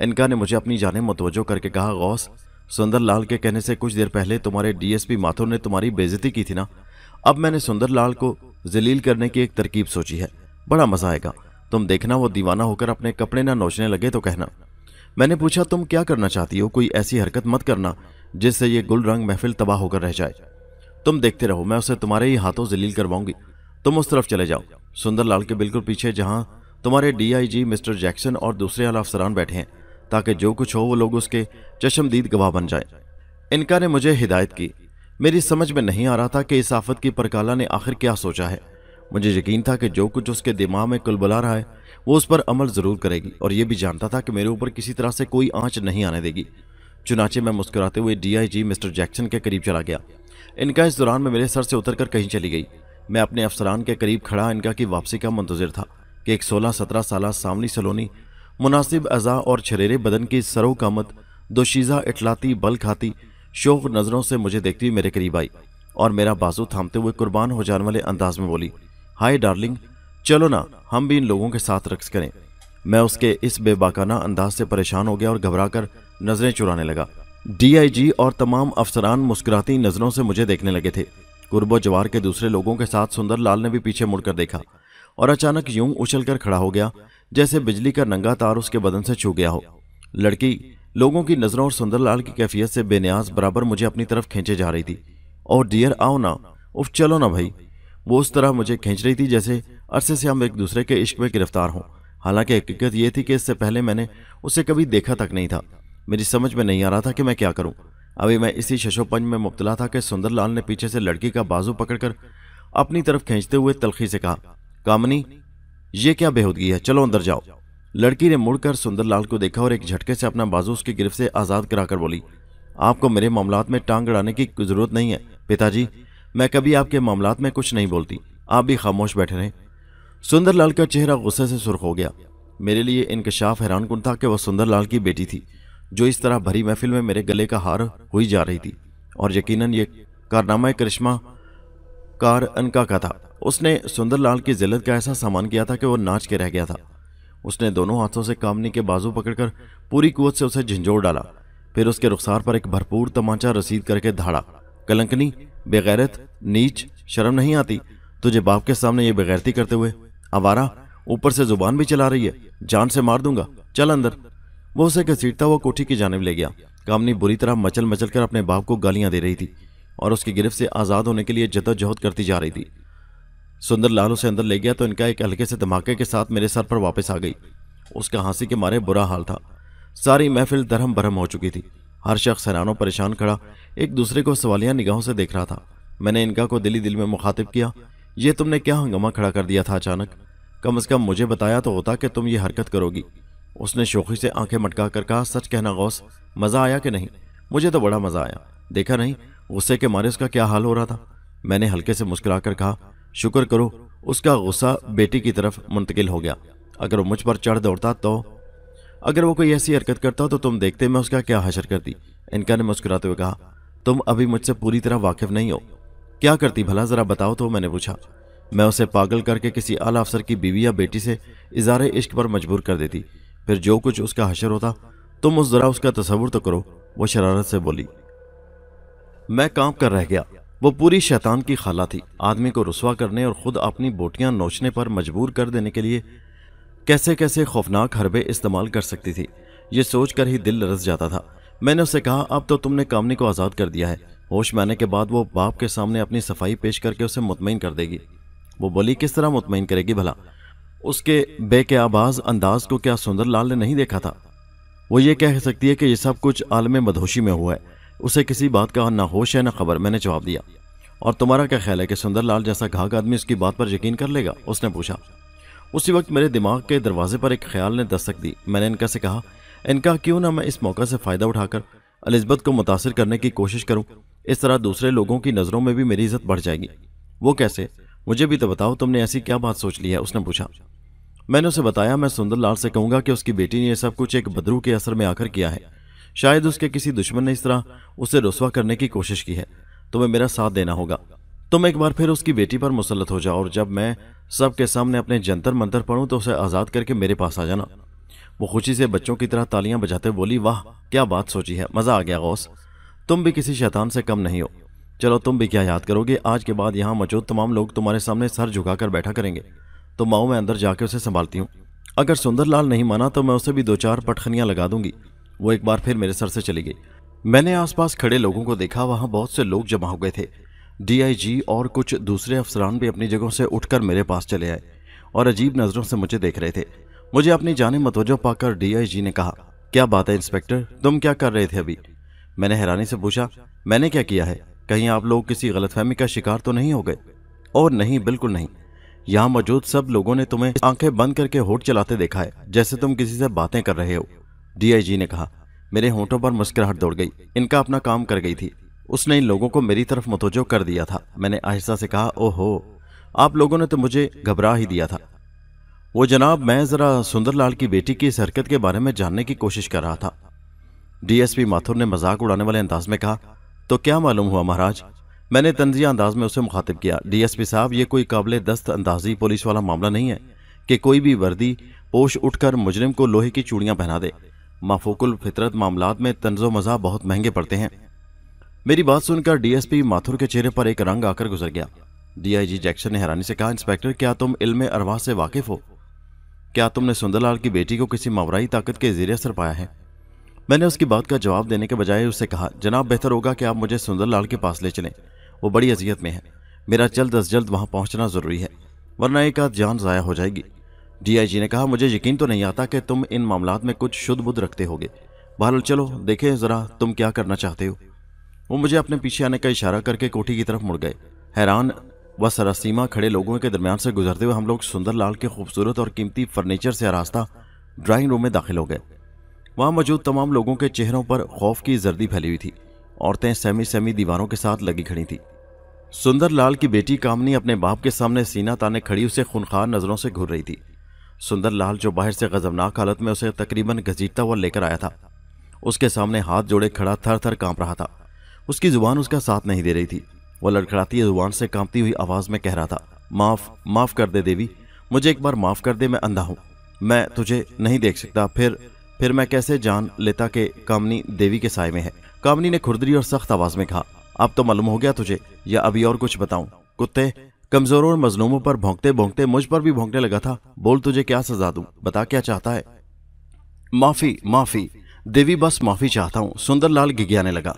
इनका ने मुझे अपनी जाने मुतवजो करके कहा गौस सुंदरलाल के कहने से कुछ देर पहले तुम्हारे डीएसपी माथुर ने तुम्हारी बेजती की थी ना अब मैंने सुंदरलाल को जलील करने की एक तरकीब सोची है बड़ा मजा आएगा तुम देखना वो दीवाना होकर अपने कपड़े ना नोचने लगे तो कहना मैंने पूछा तुम क्या करना चाहती हो कोई ऐसी हरकत मत करना जिससे ये गुल रंग महफिल तबाह होकर रह जाए तुम देखते रहो मैं उसे तुम्हारे ही हाथों जलील करवाऊंगी तुम उस तरफ चले जाओ सुंदरलाल के बिल्कुल पीछे जहां तुम्हारे डीआईजी मिस्टर जैक्सन और दूसरे आला अफसरान बैठे हैं ताकि जो कुछ हो वो लोग उसके चशमदीद गवाह बन जाए इनका ने मुझे हिदायत की मेरी समझ में नहीं आ रहा था कि इस आफत की परकाला ने आखिर क्या सोचा है मुझे यकीन था कि जो कुछ उसके दिमाग में कुलबुला रहा है वो उस पर अमल ज़रूर करेगी और यह भी जानता था कि मेरे ऊपर किसी तरह से कोई आँच नहीं आने देगी चुनाचे मैं मुस्कुराते हुए डीआईजी मिस्टर जैक्सन के करीब चला गया इनका इस दौरान में मेरे सर से उतर कर कहीं चली गई मैं अपने अफसरान के करीब खड़ा इनका की वापसी का मंतजर था कि एक सोलह सत्रह साल सामनी सलोनी मुनासिब अज़ा और छरेरे बदन की सरो कामत दोशीज़ा इटलाती बल खाती शोक नज़रों से मुझे देखती मेरे करीब आई और मेरा बाजू थामते हुए कुर्बान हो जाने वाले अंदाज में बोली हाय डार्लिंग चलो ना हम भी इन लोगों के साथ रक्स करें मैं उसके इस बेबाकाना अंदाज से परेशान हो गया और घबरा कर नज़रें चुराने लगा डीआईजी और तमाम अफसरान मुस्कुराती नज़रों से मुझे देखने लगे थे कुर्बो जवार के दूसरे लोगों के साथ सुंदर लाल ने भी पीछे मुड़कर देखा और अचानक यूं उछल कर खड़ा हो गया जैसे बिजली का नंगा तार उसके बदन से छू गया हो लड़की लोगों की नज़रों और सुंदरलाल की कैफियत से बेनियाज बराबर मुझे अपनी तरफ खींचे जा रही थी और डियर आओ ना उफ चलो ना भाई वो उस तरह मुझे खींच रही थी जैसे अरसे से हम एक दूसरे के इश्क में गिरफ्तार हों हालांकि हकीकत ये थी कि इससे पहले मैंने उसे कभी देखा तक नहीं था मेरी समझ में नहीं आ रहा था कि मैं क्या करूं। अभी मैं इसी शशोपंज में मुबतला था कि सुंदरलाल ने पीछे से लड़की का बाजू पकड़कर अपनी तरफ खींचते हुए तलखी से कहा कामनी ये क्या बेहूदगी है चलो अंदर जाओ लड़की ने मुड़कर सुंदरलाल को देखा और एक झटके से अपना बाजू उसकी गिरफ्त से आज़ाद कराकर बोली आपको मेरे मामला में टांग अड़ाने की जरूरत नहीं है पिताजी मैं कभी आपके मामला में कुछ नहीं बोलती आप भी खामोश बैठे रहे सुंदरलाल का चेहरा गुस्से से सुर्ख हो गया मेरे लिए इनकशाफ हैरान कन था कि वह सुंदरलाल की बेटी थी जो इस तरह भरी महफिल में मेरे गले का हार हुई जा रही थी और यकीनन ये कारनामा करिश्मा कार अनका का था उसने सुंदरलाल की जिल्लत का ऐसा सामान किया था कि वो नाच के रह गया था उसने दोनों हाथों से कामनी के बाजू पकड़कर पूरी कुत से उसे झंझोड़ डाला फिर उसके रुखसार पर एक भरपूर तमाचा रसीद करके धाड़ा कलंकनी बेगैरत नीच शर्म नहीं आती तुझे बाप के सामने ये बेगैरती करते हुए आवारा ऊपर से जुबान भी चला रही है जान से मार दूंगा चल अंदर वो उसे घसीटता हुआ कोठी की जानब ले गया कामनी बुरी तरह मचल मचल कर अपने बाप को गालियां दे रही थी और उसकी गिरफ्त से आज़ाद होने के लिए जदोजहद करती जा रही थी सुंदर लाल उसे अंदर ले गया तो इनका एक हल्के से धमाके के साथ मेरे सर पर वापस आ गई उसका हंसी के मारे बुरा हाल था सारी महफिल धरम भरम हो चुकी थी हर शख्स हैरानों परेशान खड़ा एक दूसरे को सवालिया निगाहों से देख रहा था मैंने इनका को दिली दिल में मुखातिब किया ये तुमने क्या हंगामा खड़ा कर दिया था अचानक कम अज़ कम मुझे बताया तो होता कि तुम ये हरकत करोगी उसने शोखी से आंखें मटका कर कहा सच कहना गौस मज़ा आया कि नहीं मुझे तो बड़ा मज़ा आया देखा नहीं गुस्से के मारे उसका क्या हाल हो रहा था मैंने हल्के से मुस्कुराकर कहा शुक्र करो उसका गुस्सा बेटी की तरफ मुंतकिल हो गया अगर वो मुझ पर चढ़ दौड़ता तो अगर वो कोई ऐसी हरकत करता तो तुम देखते मैं उसका क्या हशर करती इनका ने मुस्कुराते हुए कहा तुम अभी मुझसे पूरी तरह वाकिफ नहीं हो क्या करती भला ज़रा बताओ तो मैंने पूछा मैं उसे पागल करके किसी आला अफसर की बीवी या बेटी से इजार इश्क पर मजबूर कर देती फिर जो कुछ उसका हशर होता तुम उस ज़रा उसका तस्वुर तो करो वो शरारत से बोली मैं कांप कर रह गया वो पूरी शैतान की खाला थी आदमी को रसुआ करने और खुद अपनी बोटियां नोचने पर मजबूर कर देने के लिए कैसे कैसे खौफनाक हरबे इस्तेमाल कर सकती थी ये सोच कर ही दिल लरस जाता था मैंने उससे कहा अब तो तुमने कामनी को आज़ाद कर दिया है होश में आने के बाद वो बाप के सामने अपनी सफाई पेश करके उसे मुतमिन कर देगी वो बोली किस तरह मुतमिन करेगी भला उसके बेके आबाज अंदाज को क्या सुंदर लाल ने नहीं देखा था वो ये कह सकती है कि यह सब कुछ आलम मधोशी में हुआ है उसे किसी बात का ना होश है ना खबर मैंने जवाब दिया और तुम्हारा क्या ख्याल है कि सुंदरलाल जैसा घाघ आदमी उसकी बात पर यकीन कर लेगा उसने पूछा उसी वक्त मेरे दिमाग के दरवाजे पर एक ख्याल ने दस्तक दी मैंने इनका से कहा इनका क्यों ना मैं इस मौका से फ़ायदा उठाकर अलिजबत को मुतासर करने की कोशिश करूं इस तरह दूसरे लोगों की नज़रों में भी मेरी इज्जत बढ़ जाएगी वो कैसे मुझे भी तो बताओ तुमने ऐसी क्या बात सोच ली है उसने पूछा मैंने उसे बताया मैं सुंदरलाल से कहूंगा कि उसकी बेटी ने यह सब कुछ एक बदरू के असर में आकर किया है शायद उसके किसी दुश्मन ने इस तरह उसे रसुआ करने की कोशिश की है तुम्हें मेरा साथ देना होगा तुम एक बार फिर उसकी बेटी पर मुसलत हो जाओ और जब मैं सबके सामने अपने जंतर मंतर पढ़ूँ तो उसे आज़ाद करके मेरे पास आ जाना वो खुशी से बच्चों की तरह तालियां बजाते बोली वाह क्या बात सोची है मज़ा आ गया गौस तुम भी किसी शैतान से कम नहीं हो चलो तुम भी क्या याद करोगे आज के बाद यहाँ मौजूद तमाम लोग तुम्हारे सामने सर झुका कर बैठा करेंगे तो माओ मैं अंदर जाके उसे संभालती हूँ अगर सुंदरलाल नहीं माना तो मैं उसे भी दो चार पटखनियाँ लगा दूंगी वो एक बार फिर मेरे सर से चली गई मैंने आसपास खड़े लोगों को देखा वहां बहुत से लोग जमा हो गए थे डीआईजी और कुछ दूसरे अफसरान भी अपनी जगहों से उठकर मेरे पास चले आए और अजीब नज़रों से मुझे देख रहे थे मुझे अपनी जाने मतवजो पाकर डीआईजी ने कहा क्या बात है इंस्पेक्टर तुम क्या कर रहे थे अभी मैंने हैरानी से पूछा मैंने क्या किया है कहीं आप लोग किसी गलतफहमी का शिकार तो नहीं हो गए और नहीं बिल्कुल नहीं यहाँ मौजूद सब लोगों ने तुम्हें आंखें बंद करके होट चलाते देखा है जैसे तुम किसी से बातें कर रहे हो डीआईजी ने कहा मेरे होंठों पर मुस्कुराहट दौड़ गई इनका अपना काम कर गई थी उसने इन लोगों को मेरी तरफ मतवजो कर दिया था मैंने आहिस्ता से कहा ओहो आप लोगों ने तो मुझे घबरा ही दिया था वो जनाब मैं ज़रा सुंदरलाल की बेटी की इस हरकत के बारे में जानने की कोशिश कर रहा था डीएसपी माथुर ने मजाक उड़ाने वाले अंदाज में कहा तो क्या मालूम हुआ महाराज मैंने तंजिया अंदाज में उसे मुखातिब किया डीएसपी साहब ये कोई काबिल दस्त अंदाजी पुलिस वाला मामला नहीं है कि कोई भी वर्दी पोश उठकर मुजरिम को लोहे की चूड़ियाँ पहना दे माफोकुल फितरत मामलात में तंजो मज़ा बहुत महंगे पड़ते हैं मेरी बात सुनकर डीएसपी माथुर के चेहरे पर एक रंग आकर गुजर गया डीआईजी जैक्सन ने हैरानी से कहा इंस्पेक्टर क्या तुम इल्म अरवाह से वाकिफ हो क्या तुमने सुंदरलाल की बेटी को किसी मवराई ताकत के जेर असर पाया है मैंने उसकी बात का जवाब देने के बजाय उससे कहा जनाब बेहतर होगा कि आप मुझे सुंदरलाल के पास ले चले वो बड़ी अजियत में है मेरा जल्द अज जल्द वहाँ पहुँचना ज़रूरी है वरना एक आध जान ज़ाया हो जाएगी डीआईजी ने कहा मुझे यकीन तो नहीं आता कि तुम इन मामला में कुछ शुद्ध बुद्ध रखते होगे बहरहाल चलो देखें ज़रा तुम क्या करना चाहते हो वो मुझे अपने पीछे आने का इशारा करके कोठी की तरफ मुड़ गए हैरान व सरासीमा खड़े लोगों के दरमियान से गुजरते हुए हम लोग सुंदर लाल के खूबसूरत और कीमती फर्नीचर से रास्ता ड्राइंग रूम में दाखिल हो गए वहाँ मौजूद तमाम लोगों के चेहरों पर खौफ की जर्दी फैली हुई थी औरतें सेमी सेमी दीवारों के साथ लगी खड़ी थी लाल की बेटी कामनी अपने बाप के सामने सीना ताने खड़ी उसे खुनखार नज़रों से घूर रही थी सुंदरलाल जो बाहर से गजबनाक हालत में उसे तकरीबन घसीटता हुआ लेकर आया था उसके सामने हाथ जोड़े खड़ा थर थर कांप रहा था उसकी जुबान उसका साथ नहीं दे रही थी वह लड़खड़ाती जुबान से कांपती हुई आवाज़ में कह रहा था माफ़ माफ़ कर दे देवी मुझे एक बार माफ़ कर दे मैं अंधा हूं मैं तुझे नहीं देख सकता फिर फिर मैं कैसे जान लेता कि कामनी देवी के साय में है कामनी ने खुरदरी और सख्त आवाज़ में कहा अब तो मालूम हो गया तुझे या अभी और कुछ बताऊं कुत्ते कमजोरों और मजलूमों पर भोंकते भोंकते मुझ पर भी भोंकने लगा था बोल तुझे क्या सजा दू बता क्या चाहता है माफी माफी देवी बस माफी चाहता हूं लाल गिगियाने लगा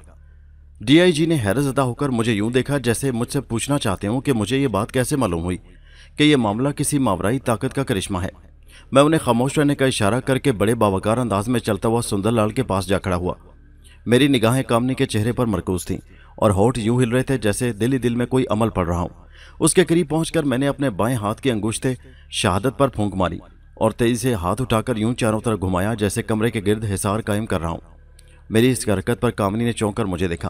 डीआईजी ने हैरत अदा होकर मुझे यूं देखा जैसे मुझसे पूछना चाहते हूं कि मुझे ये बात कैसे मालूम हुई कि यह मामला किसी मावराई ताकत का करिश्मा है मैं उन्हें खामोश रहने का इशारा करके बड़े बावकार अंदाज में चलता हुआ सुंदरलाल के पास जा खड़ा हुआ मेरी निगाहें कामनी के चेहरे पर मरकूज थीं और होठ यूं हिल रहे थे जैसे दिल ही दिल में कोई अमल पड़ रहा हूँ उसके करीब पहुंचकर मैंने अपने बाएं हाथ के अंगूठे शहादत पर फूंक मारी और तेजी से हाथ उठाकर यूं चारों तरफ घुमाया जैसे कमरे के गिर्द हिसार कायम कर रहा हूँ मेरी इस हरकत पर कामनी ने चौंक कर मुझे देखा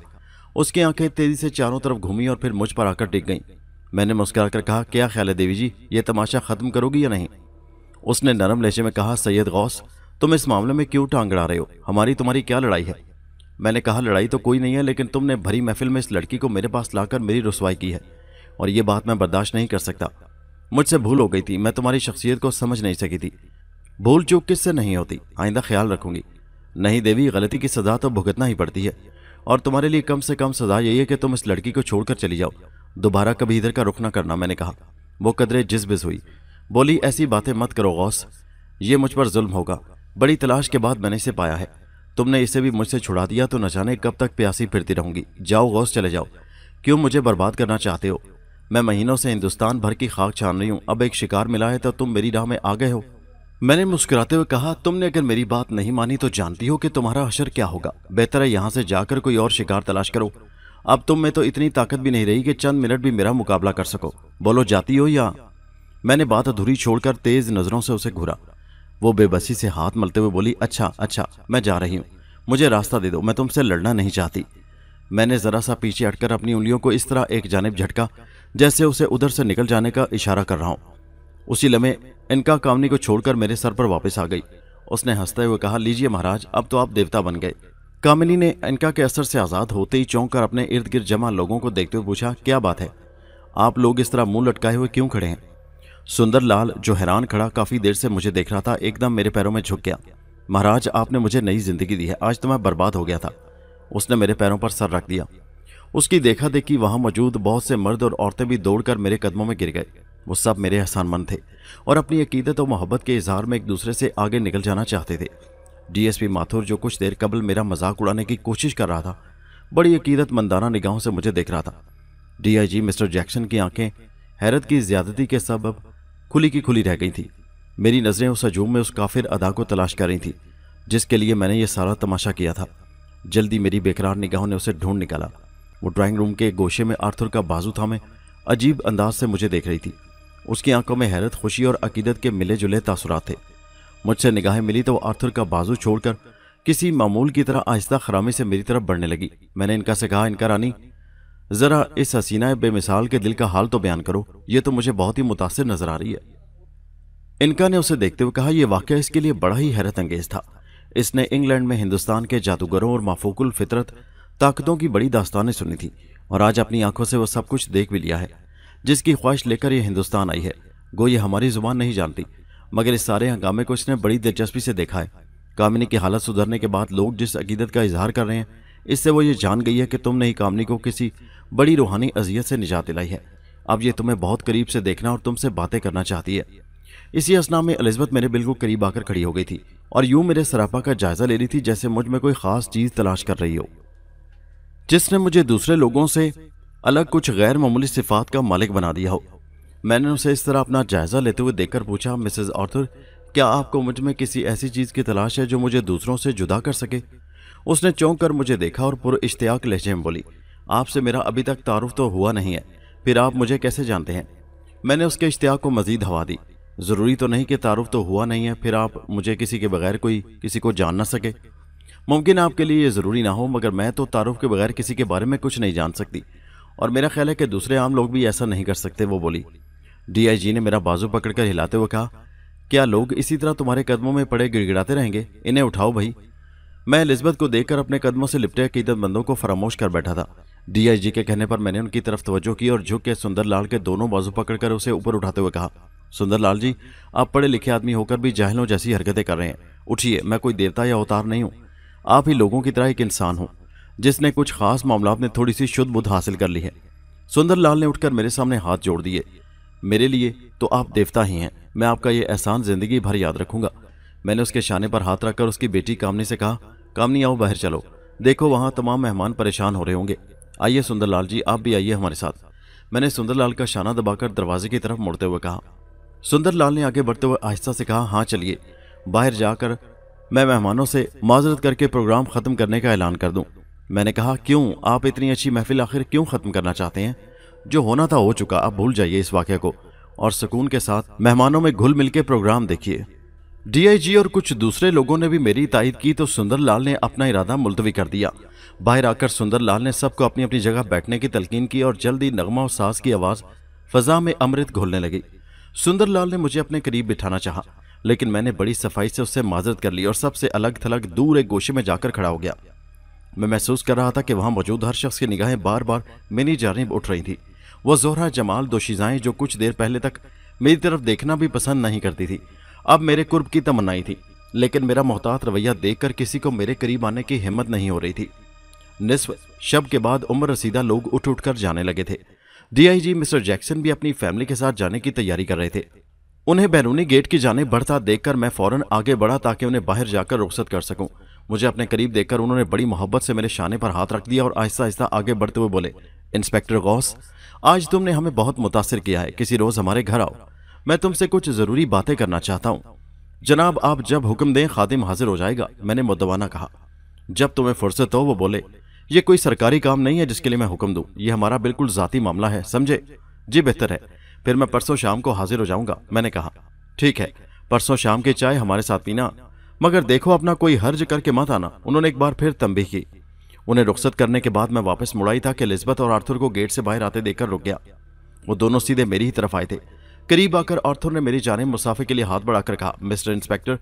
उसकी आंखें तेजी से चारों तरफ घूमी और फिर मुझ पर आकर टिक गईं मैंने मुस्कुरा कर कहा क्या ख्याल है देवी जी ये तमाशा ख़त्म करोगी या नहीं उसने नरम लेशे में कहा सैयद गौस तुम इस मामले में क्यों टांगड़ा रहे हो हमारी तुम्हारी क्या लड़ाई है मैंने कहा लड़ाई तो कोई नहीं है लेकिन तुमने भरी महफिल में इस लड़की को मेरे पास लाकर मेरी रसवाई की है और ये बात मैं बर्दाश्त नहीं कर सकता मुझसे भूल हो गई थी मैं तुम्हारी शख्सियत को समझ नहीं सकी थी भूल चूक किससे नहीं होती आइंदा ख्याल रखूंगी नहीं देवी गलती की सज़ा तो भुगतना ही पड़ती है और तुम्हारे लिए कम से कम सज़ा यही है कि तुम इस लड़की को छोड़कर चली जाओ दोबारा कभी इधर का रुख ना करना मैंने कहा वो कदरे जिसबिज हुई बोली ऐसी बातें मत करो गौस ये मुझ पर जुल्म होगा बड़ी तलाश के बाद मैंने इसे पाया है तुमने इसे भी मुझसे छुड़ा दिया तो न जाने कब तक प्यासी फिरती रहूंगी जाओ गौस चले जाओ क्यों मुझे बर्बाद करना चाहते हो मैं महीनों से हिंदुस्तान भर की खाक छान रही हूं अब एक शिकार मिला है तो तुम मेरी राह में आ गए हो मैंने मुस्कुराते हुए कहा तुमने अगर मेरी बात नहीं मानी तो जानती हो कि तुम्हारा अशर क्या होगा बेहतर है यहाँ से जाकर कोई और शिकार तलाश करो अब तुम में तो इतनी ताकत भी नहीं रही कि चंद मिनट भी मेरा मुकाबला कर सको बोलो जाती हो या मैंने बात अधूरी छोड़कर तेज नजरों से उसे घूरा वो बेबसी से हाथ मलते हुए बोली अच्छा अच्छा मैं जा रही हूँ मुझे रास्ता दे दो मैं तुमसे लड़ना नहीं चाहती मैंने ज़रा सा पीछे हटकर अपनी उंगलियों को इस तरह एक जानब झटका जैसे उसे उधर से निकल जाने का इशारा कर रहा हूँ उसी लम्हे इनका कामनी को छोड़कर मेरे सर पर वापस आ गई उसने हंसते हुए कहा लीजिए महाराज अब तो आप देवता बन गए कामिनी ने इनका के असर से आज़ाद होते ही चौंक कर अपने इर्द गिर्द जमा लोगों को देखते हुए पूछा क्या बात है आप लोग इस तरह मुंह लटकाए हुए क्यों खड़े हैं सुंदरलाल जो हैरान खड़ा काफी देर से मुझे देख रहा था एकदम मेरे पैरों में झुक गया महाराज आपने मुझे नई जिंदगी दी है आज तो मैं बर्बाद हो गया था उसने मेरे पैरों पर सर रख दिया उसकी देखा देखी वहां मौजूद बहुत से मर्द और औरतें भी दौड़कर मेरे कदमों में गिर गए वो सब मेरे एहसानमंद थे और अपनी अकीदत और मोहब्बत के इजहार में एक दूसरे से आगे निकल जाना चाहते थे डीएसपी माथुर जो कुछ देर कबल मेरा मजाक उड़ाने की कोशिश कर रहा था बड़ी अकीदत मंदाना निगाहों से मुझे देख रहा था डीआईजी मिस्टर जैक्सन की आंखें हैरत की ज्यादती के सबब खुली की खुली रह गई थी मेरी नज़रें उस हजूम में उस काफिर अदा को तलाश कर रही थी जिसके लिए मैंने ये सारा तमाशा किया था जल्दी मेरी बेकरार निगाहों ने उसे ढूंढ निकाला वो ड्राइंग रूम के गोशे में आर्थर का बाजू थामे अजीब अंदाज से मुझे देख रही थी उसकी आंखों में हैरत खुशी और अकीदत के मिले जुले तासुरात थे मुझसे निगाहें मिली तो आर्थर का बाजू छोड़कर किसी मामूल की तरह आहिस्ता खरामी से मेरी तरफ बढ़ने लगी मैंने इनका से कहा इनका रानी ज़रा इस हसीना बेमिसाल के दिल का हाल तो बयान करो ये तो मुझे बहुत ही मुतासर नज़र आ रही है इनका ने उसे देखते हुए कहा यह वाक्य इसके लिए बड़ा ही हैरत अंगेज था इसने इंग्लैंड में हिंदुस्तान के जादूगरों और माफोकुल फितरत ताकतों की बड़ी दास्तानें सुनी थी और आज अपनी आंखों से वह सब कुछ देख भी लिया है जिसकी ख्वाहिश लेकर यह हिंदुस्तान आई है गो ये हमारी जुबान नहीं जानती मगर इस सारे हंगामे को इसने बड़ी दिलचस्पी से देखा है कामिनी की हालत सुधरने के बाद लोग जिस अकीदत का इजहार कर रहे हैं इससे वो ये जान गई है कि तुमने ही कामनी को किसी बड़ी रूहानी अजियत से निजात दिलाई है अब ये तुम्हें बहुत करीब से देखना और तुमसे बातें करना चाहती है इसी असना में अलिजबत मेरे बिल्कुल करीब आकर खड़ी हो गई थी और यूं मेरे सरापा का जायजा ले रही थी जैसे मुझ में कोई खास चीज तलाश कर रही हो जिसने मुझे दूसरे लोगों से अलग कुछ गैर मामूली सिफात का मालिक बना दिया हो मैंने उसे इस तरह अपना जायजा लेते हुए देखकर पूछा मिसेज आर्थर क्या आपको मुझ में किसी ऐसी चीज की तलाश है जो मुझे दूसरों से जुदा कर सके उसने चौंक कर मुझे देखा और पुर इश्तियाक लहजे में बोली आपसे मेरा अभी तक तारुफ तो हुआ नहीं है फिर आप मुझे कैसे जानते हैं मैंने उसके इश्तिया को मजीद हवा दी ज़रूरी तो नहीं कि तारुफ तो हुआ नहीं है फिर आप मुझे किसी के बगैर कोई किसी को जान ना सके मुमकिन आपके लिए ये ज़रूरी ना हो मगर मैं तो तारुफ के बगैर किसी के बारे में कुछ नहीं जान सकती और मेरा ख्याल है कि दूसरे आम लोग भी ऐसा नहीं कर सकते वो बोली डीआईजी ने मेरा बाजू पकड़कर हिलाते हुए कहा क्या लोग इसी तरह तुम्हारे कदमों में पड़े गिड़गिड़ाते रहेंगे इन्हें उठाओ भाई मैं लिस्बत को देखकर अपने कदमों से लिपटे अकीदतमंदों को फरामोश कर बैठा था डीआईजी के कहने पर मैंने उनकी तरफ तवज्जो की और झुक के सुंदरलाल के दोनों बाजू पकड़कर उसे ऊपर उठाते हुए कहा सुंदरलाल जी आप पढ़े लिखे आदमी होकर भी जाहिलों जैसी हरकतें कर रहे हैं उठिए मैं कोई देवता या अवतार नहीं हूँ आप ही लोगों की तरह एक इंसान हूँ जिसने कुछ खास मामला में थोड़ी सी शुद्ध बुद्ध हासिल कर ली है सुंदरलाल ने उठकर मेरे सामने हाथ जोड़ दिए मेरे लिए तो आप देवता ही हैं मैं आपका ये एहसान जिंदगी भर याद रखूंगा मैंने उसके शाने पर हाथ रखकर उसकी बेटी कामनी से कहा कामनी आओ बाहर चलो देखो वहाँ तमाम मेहमान परेशान हो रहे होंगे आइए सुंदरलाल जी आप भी आइए हमारे साथ मैंने सुंदरलाल का शाना दबाकर दरवाजे की तरफ मुड़ते हुए कहा सुंदरलाल ने आगे बढ़ते हुए आहिस्ता से कहा हाँ चलिए बाहर जाकर मैं मेहमानों से माजरत करके प्रोग्राम ख़त्म करने का ऐलान कर दूं। मैंने कहा क्यों आप इतनी अच्छी महफिल आखिर क्यों ख़त्म करना चाहते हैं जो होना था हो चुका आप भूल जाइए इस वाक्य को और सुकून के साथ मेहमानों में घुल मिल के प्रोग्राम देखिए डीआईजी और कुछ दूसरे लोगों ने भी मेरी तायद की तो सुंदरलाल ने अपना इरादा मुलतवी कर दिया बाहर आकर सुंदरलाल ने सबको अपनी अपनी जगह बैठने की तलकीन की और जल्दी नगमा और सास की आवाज़ फजा में अमृत घोलने लगी सुंदरलाल ने मुझे अपने करीब बिठाना चाहा लेकिन मैंने बड़ी सफाई से उससे माजरत कर ली और सबसे अलग थलग दूर एक गोशे में जाकर खड़ा हो गया मैं महसूस कर रहा था कि वहां मौजूद हर शख्स की निगाहें बार बार मेरी जानब उठ रही थी वह जोहरा जमाल दोशीजाएं जो कुछ देर पहले तक मेरी तरफ देखना भी पसंद नहीं करती थी अब मेरे कुर्ब की तमन्नाई थी लेकिन मेरा मोहतात रवैया देखकर किसी को मेरे करीब आने की हिम्मत नहीं हो रही थी निसफ शब के बाद उम्र रसीदा लोग उठ उठ कर जाने लगे थे डीआईजी मिस्टर जैक्सन भी अपनी फैमिली के साथ जाने की तैयारी कर रहे थे उन्हें बैरूनी गेट की जाने बढ़ता देखकर मैं फौरन आगे बढ़ा ताकि उन्हें बाहर जाकर रुखसत कर सकूं मुझे अपने करीब देखकर उन्होंने बड़ी मोहब्बत से मेरे शाने पर हाथ रख दिया और आहिस्ता आहिस्ता आगे बढ़ते हुए बोले इंस्पेक्टर गौस आज तुमने हमें बहुत मुतासर किया है किसी रोज़ हमारे घर आओ मैं तुमसे कुछ जरूरी बातें करना चाहता हूँ जनाब आप जब हुक्म दें खादिम हाजिर हो जाएगा मैंने मुद्दवाना कहा जब तुम्हें फुर्सत हो वो बोले ये कोई सरकारी काम नहीं है जिसके लिए मैं हुक्म दूँ ये हमारा बिल्कुल ज़ाती मामला है समझे जी बेहतर है फिर मैं परसों शाम को हाजिर हो जाऊंगा मैंने कहा ठीक है परसों शाम की चाय हमारे साथ पीना मगर देखो अपना कोई हर्ज करके मत आना उन्होंने एक बार फिर तंबी की उन्हें रुख्सत करने के बाद मैं वापस मुड़ाई था कि लिस्बत और आर्थर को गेट से बाहर आते देखकर रुक गया वो दोनों सीधे मेरी ही तरफ आए थे करीब आकर आर्थर ने मेरी जाने मुसाफे के लिए हाथ बढ़ाकर कहा मिस्टर इंस्पेक्टर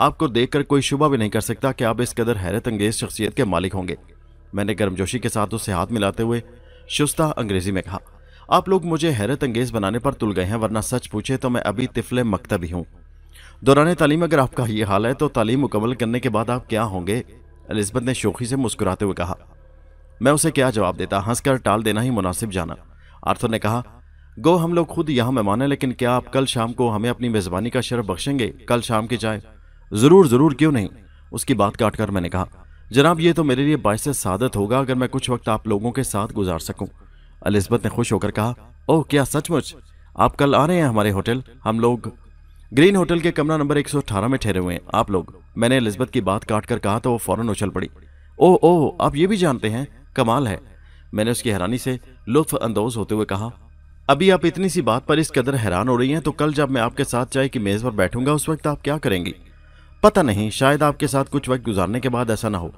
आपको देखकर कोई शुबा भी नहीं कर सकता कि आप इस कदर हैरत अंगेज शख्सियत के मालिक होंगे मैंने गर्मजोशी के साथ उससे हाथ मिलाते हुए शुस्ता अंग्रेजी में कहा आप लोग मुझे हैरत अंगेज बनाने पर तुल गए हैं वरना सच पूछे तो मैं अभी तिफले भी हूँ दौरान तालीम अगर आपका ये हाल है तो तालीम मुकम्मल करने के बाद आप क्या होंगे अलिस्बत ने शोखी से मुस्कुराते हुए कहा मैं उसे क्या जवाब देता हंसकर टाल देना ही मुनासिब जाना आर्थर ने कहा गो हम लोग खुद यहाँ मेहमान हैं लेकिन क्या आप कल शाम को हमें अपनी मेज़बानी का शर्फ बख्शेंगे कल शाम की चाय ज़रूर ज़रूर क्यों नहीं उसकी बात काट कर मैंने कहा जनाब ये तो मेरे लिए बायस सादत होगा अगर मैं कुछ वक्त आप लोगों के साथ गुजार सकूँ अलिस्बत ने खुश होकर कहा ओह क्या सचमुच आप कल आ रहे हैं हमारे होटल हम लोग ग्रीन होटल के कमरा नंबर अठारह में ठहरे हुए हैं आप लोग मैंने अलिसबत की बात काट कर कहा तो वो फ़ौरन उछल पड़ी ओह ओह आप ये भी जानते हैं कमाल है मैंने उसकी हैरानी से लुफ्फ अंदोज होते हुए कहा अभी आप इतनी सी बात पर इस कदर हैरान हो रही हैं तो कल जब मैं आपके साथ चाय की मेज़ पर बैठूंगा उस वक्त आप क्या करेंगी पता नहीं शायद आपके साथ कुछ वक्त गुजारने के बाद ऐसा ना हो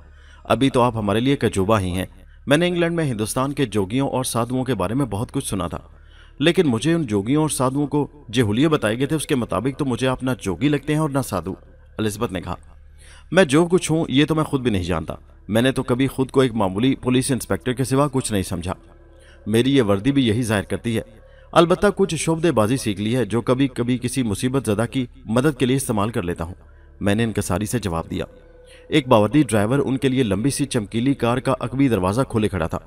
अभी तो आप हमारे लिए कजूबा ही हैं मैंने इंग्लैंड में हिंदुस्तान के जोगियों और साधुओं के बारे में बहुत कुछ सुना था लेकिन मुझे उन जोगियों और साधुओं को जेहुलिये बताए गए थे उसके मुताबिक तो मुझे आप ना जोगी लगते हैं और ना साधु अलिस्बत ने कहा मैं जो कुछ हूँ ये तो मैं खुद भी नहीं जानता मैंने तो कभी खुद को एक मामूली पुलिस इंस्पेक्टर के सिवा कुछ नहीं समझा मेरी ये वर्दी भी यही जाहिर करती है अलबत्त कुछ शोबदेबाजी सीख ली है जो कभी कभी किसी मुसीबत ज़दा की मदद के लिए इस्तेमाल कर लेता हूँ मैंने इनकसारी से जवाब दिया एक बावर्दी ड्राइवर उनके लिए लंबी सी चमकीली कार का अकबी दरवाज़ा खोले खड़ा था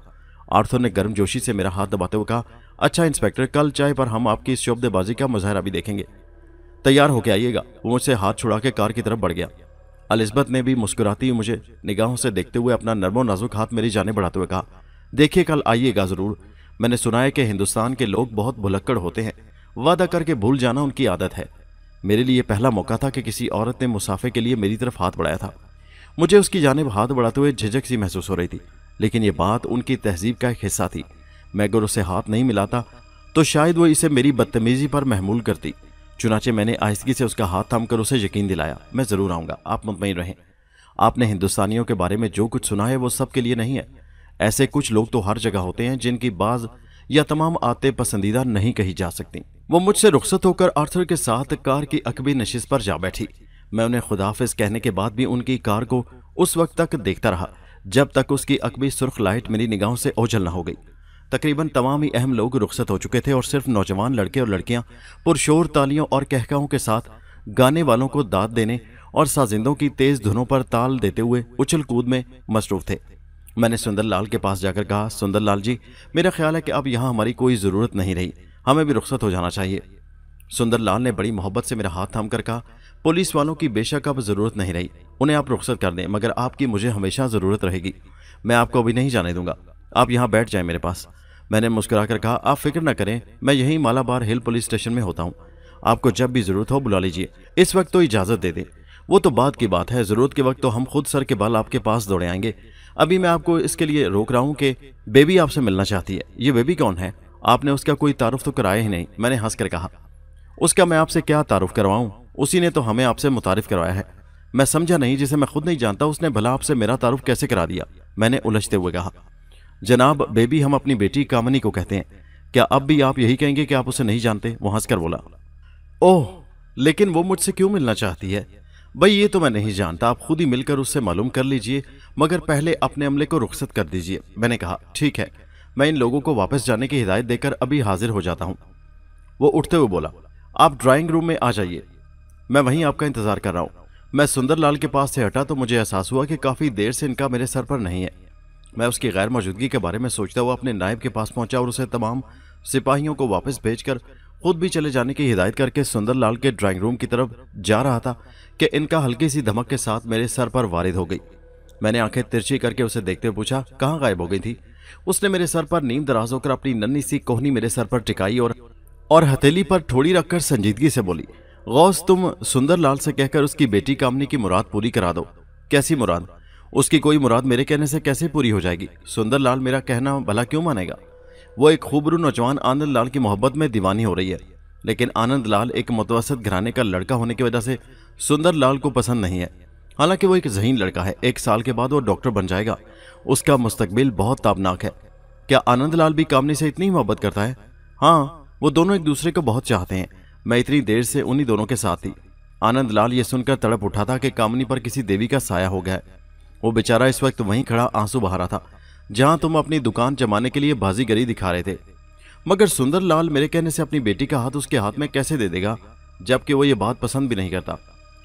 आर्थर ने गर्म जोशी से मेरा हाथ दबाते हुए कहा अच्छा इंस्पेक्टर कल चाय पर हम आपकी इस शोबदेबाजी का मुजाहरा भी देखेंगे तैयार होकर आइएगा वो मुझसे हाथ छुड़ा के कार की तरफ बढ़ गया अलिस्बत ने भी मुस्कुराती मुझे निगाहों से देखते हुए अपना नरमो नाजुक हाथ मेरी जाने बढ़ाते हुए कहा देखिए कल आइएगा ज़रूर मैंने सुना है कि हिंदुस्तान के लोग बहुत भुलक्कड़ होते हैं वादा करके भूल जाना उनकी आदत है मेरे लिए पहला मौका था कि किसी औरत ने मुसाफे के लिए मेरी तरफ हाथ बढ़ाया था मुझे उसकी जानब हाथ बढ़ाते हुए झिझक सी महसूस हो रही थी लेकिन ये बात उनकी तहजीब का एक हिस्सा थी मैं अगर उसे हाथ नहीं मिलाता तो शायद वो इसे मेरी बदतमीजी पर महमूल करती चुनाचे मैंने आहिस्गी से उसका हाथ थाम कर उसे यकीन दिलाया मैं ज़रूर आऊँगा आप मुतमिन रहें आपने हिंदुस्तानियों के बारे में जो कुछ सुना है वो सब के लिए नहीं है ऐसे कुछ लोग तो हर जगह होते हैं जिनकी बाज या तमाम आते पसंदीदा नहीं कही जा सकती वो मुझसे रुखसत होकर आर्थर के साथ कार की अकबी नशिस पर जा बैठी मैं उन्हें खुदाफिज कहने के बाद भी उनकी कार को उस वक्त तक देखता रहा जब तक उसकी अकबी सुर्ख लाइट मेरी निगाहों से ओझल न हो गई तकरीबन तमाम ही अहम लोग रुखसत हो चुके थे और सिर्फ नौजवान लड़के और लड़कियां पुरशोर तालियों और कहकाओं के साथ गाने वालों को दाद देने और साजिंदों की तेज धुनों पर ताल देते हुए उछल कूद में मसरूफ थे मैंने सुंदरलाल के पास जाकर कहा सुंदरलाल जी मेरा ख्याल है कि अब यहाँ हमारी कोई ज़रूरत नहीं रही हमें भी रुखसत हो जाना चाहिए सुंदरलाल ने बड़ी मोहब्बत से मेरा हाथ थाम कर कहा पुलिस वालों की बेशक अब ज़रूरत नहीं रही उन्हें आप रुख्सत कर दें मगर आपकी मुझे हमेशा ज़रूरत रहेगी मैं आपको अभी नहीं जाने दूंगा आप यहाँ बैठ जाए मेरे पास मैंने मुस्कुरा कर कहा आप फिक्र न करें मैं यहीं मालाबार हिल पुलिस स्टेशन में होता हूँ आपको जब भी ज़रूरत हो बुला लीजिए इस वक्त तो इजाज़त दे दें वो तो बाद की बात है ज़रूरत के वक्त तो हम खुद सर के बल आपके पास दौड़े आएंगे अभी मैं आपको इसके लिए रोक रहा हूँ कि बेबी आपसे मिलना चाहती है ये बेबी कौन है आपने उसका कोई तारुफ तो कराया ही नहीं मैंने हंस कर कहा उसका मैं आपसे क्या तारुफ करवाऊँ उसी ने तो हमें आपसे मुतारफ़ करवाया है मैं समझा नहीं जिसे मैं खुद नहीं जानता उसने भला आपसे मेरा तारुफ कैसे करा दिया मैंने उलझते हुए कहा जनाब बेबी हम अपनी बेटी कामनी को कहते हैं क्या अब भी आप यही कहेंगे कि आप उसे नहीं जानते वो हंसकर बोला ओह लेकिन वो मुझसे क्यों मिलना चाहती है भाई ये तो मैं नहीं जानता आप खुद ही मिलकर उससे मालूम कर लीजिए मगर पहले अपने अमले को रुखसत कर दीजिए मैंने कहा ठीक है मैं इन लोगों को वापस जाने की हिदायत देकर अभी हाजिर हो जाता हूँ वो उठते हुए बोला आप ड्राइंग रूम में आ जाइए मैं वहीं आपका इंतज़ार कर रहा हूँ मैं सुंदरलाल के पास से हटा तो मुझे एहसास हुआ कि काफ़ी देर से इनका मेरे सर पर नहीं है मैं उसकी गैर मौजूदगी के बारे में सोचता हुआ अपने नायब के पास पहुंचा और उसे तमाम सिपाहियों को वापस भेजकर खुद भी चले जाने की हिदायत करके सुंदरलाल के ड्राइंग रूम की तरफ जा रहा था कि इनका हल्की सी धमक के साथ मेरे सर पर वारिद हो गई मैंने आंखें तिरछी करके उसे देखते पूछा कहाँ गायब हो गई थी उसने मेरे सर पर नींद दराज होकर अपनी नन्ही सी कोहनी मेरे सर पर टिकाई और और हथेली पर ठोड़ी रखकर संजीदगी से बोली गौस तुम सुंदरलाल से कहकर उसकी बेटी कामनी की मुराद पूरी करा दो कैसी मुराद उसकी कोई मुराद मेरे कहने से कैसे पूरी हो जाएगी सुंदरलाल मेरा कहना भला क्यों मानेगा वो एक खूबरू नौजवान आनंद लाल की मोहब्बत में दीवानी हो रही है लेकिन आनंद लाल एक मुतवसत घराने का लड़का होने की वजह से सुंदर लाल को पसंद नहीं है हालांकि वो एक जहीन लड़का है एक साल के बाद वो डॉक्टर बन जाएगा उसका मुस्तबिल बहुत ताबनाक है क्या आनंद लाल भी कामनी से इतनी मोहब्बत करता है हाँ वो दोनों एक दूसरे को बहुत चाहते हैं मैं इतनी देर से उन्हीं दोनों के साथ थी आनंद लाल ये सुनकर तड़प उठा था कि कामनी पर किसी देवी का साया हो गया है वो बेचारा इस वक्त वहीं खड़ा आंसू बहा रहा था जहां तुम अपनी दुकान जमाने के लिए बाजीगरी दिखा रहे थे मगर सुंदरलाल मेरे कहने से अपनी बेटी का हाथ उसके हाथ में कैसे दे देगा जबकि वो ये बात पसंद भी नहीं करता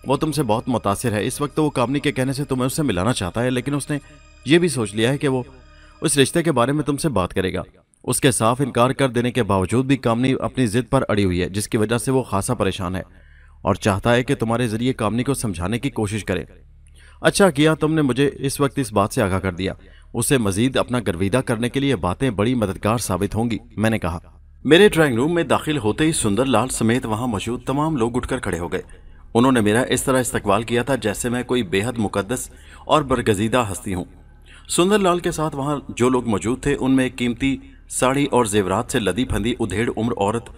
वो तुमसे बहुत मुतासर है इस वक्त तो वो कामनी के कहने से तुम्हें उससे मिलाना चाहता है लेकिन उसने ये भी सोच लिया है कि वो उस रिश्ते के बारे में तुमसे बात करेगा उसके साफ इनकार कर देने के बावजूद भी कामनी अपनी ज़िद पर अड़ी हुई है जिसकी वजह से वो खासा परेशान है और चाहता है कि तुम्हारे ज़रिए कामनी को समझाने की कोशिश करे अच्छा किया तुमने मुझे इस वक्त इस बात से आगाह कर दिया उसे मजीद अपना गर्विदा करने के लिए बातें बड़ी मददगार साबित होंगी मैंने कहा मेरे ड्राइंग रूम में दाखिल होते ही सुंदर लाल समेत वहाँ मौजूद तमाम लोग उठकर खड़े हो गए उन्होंने मेरा इस तरह इस्तकबाल किया था जैसे मैं कोई बेहद मुकदस और बरगजीदा हस्ती हूँ सुंदर लाल के साथ वहाँ जो लोग मौजूद थे उनमें एक कीमती साड़ी और जेवरात से लदी फंदी उधेड़ उम्र औरत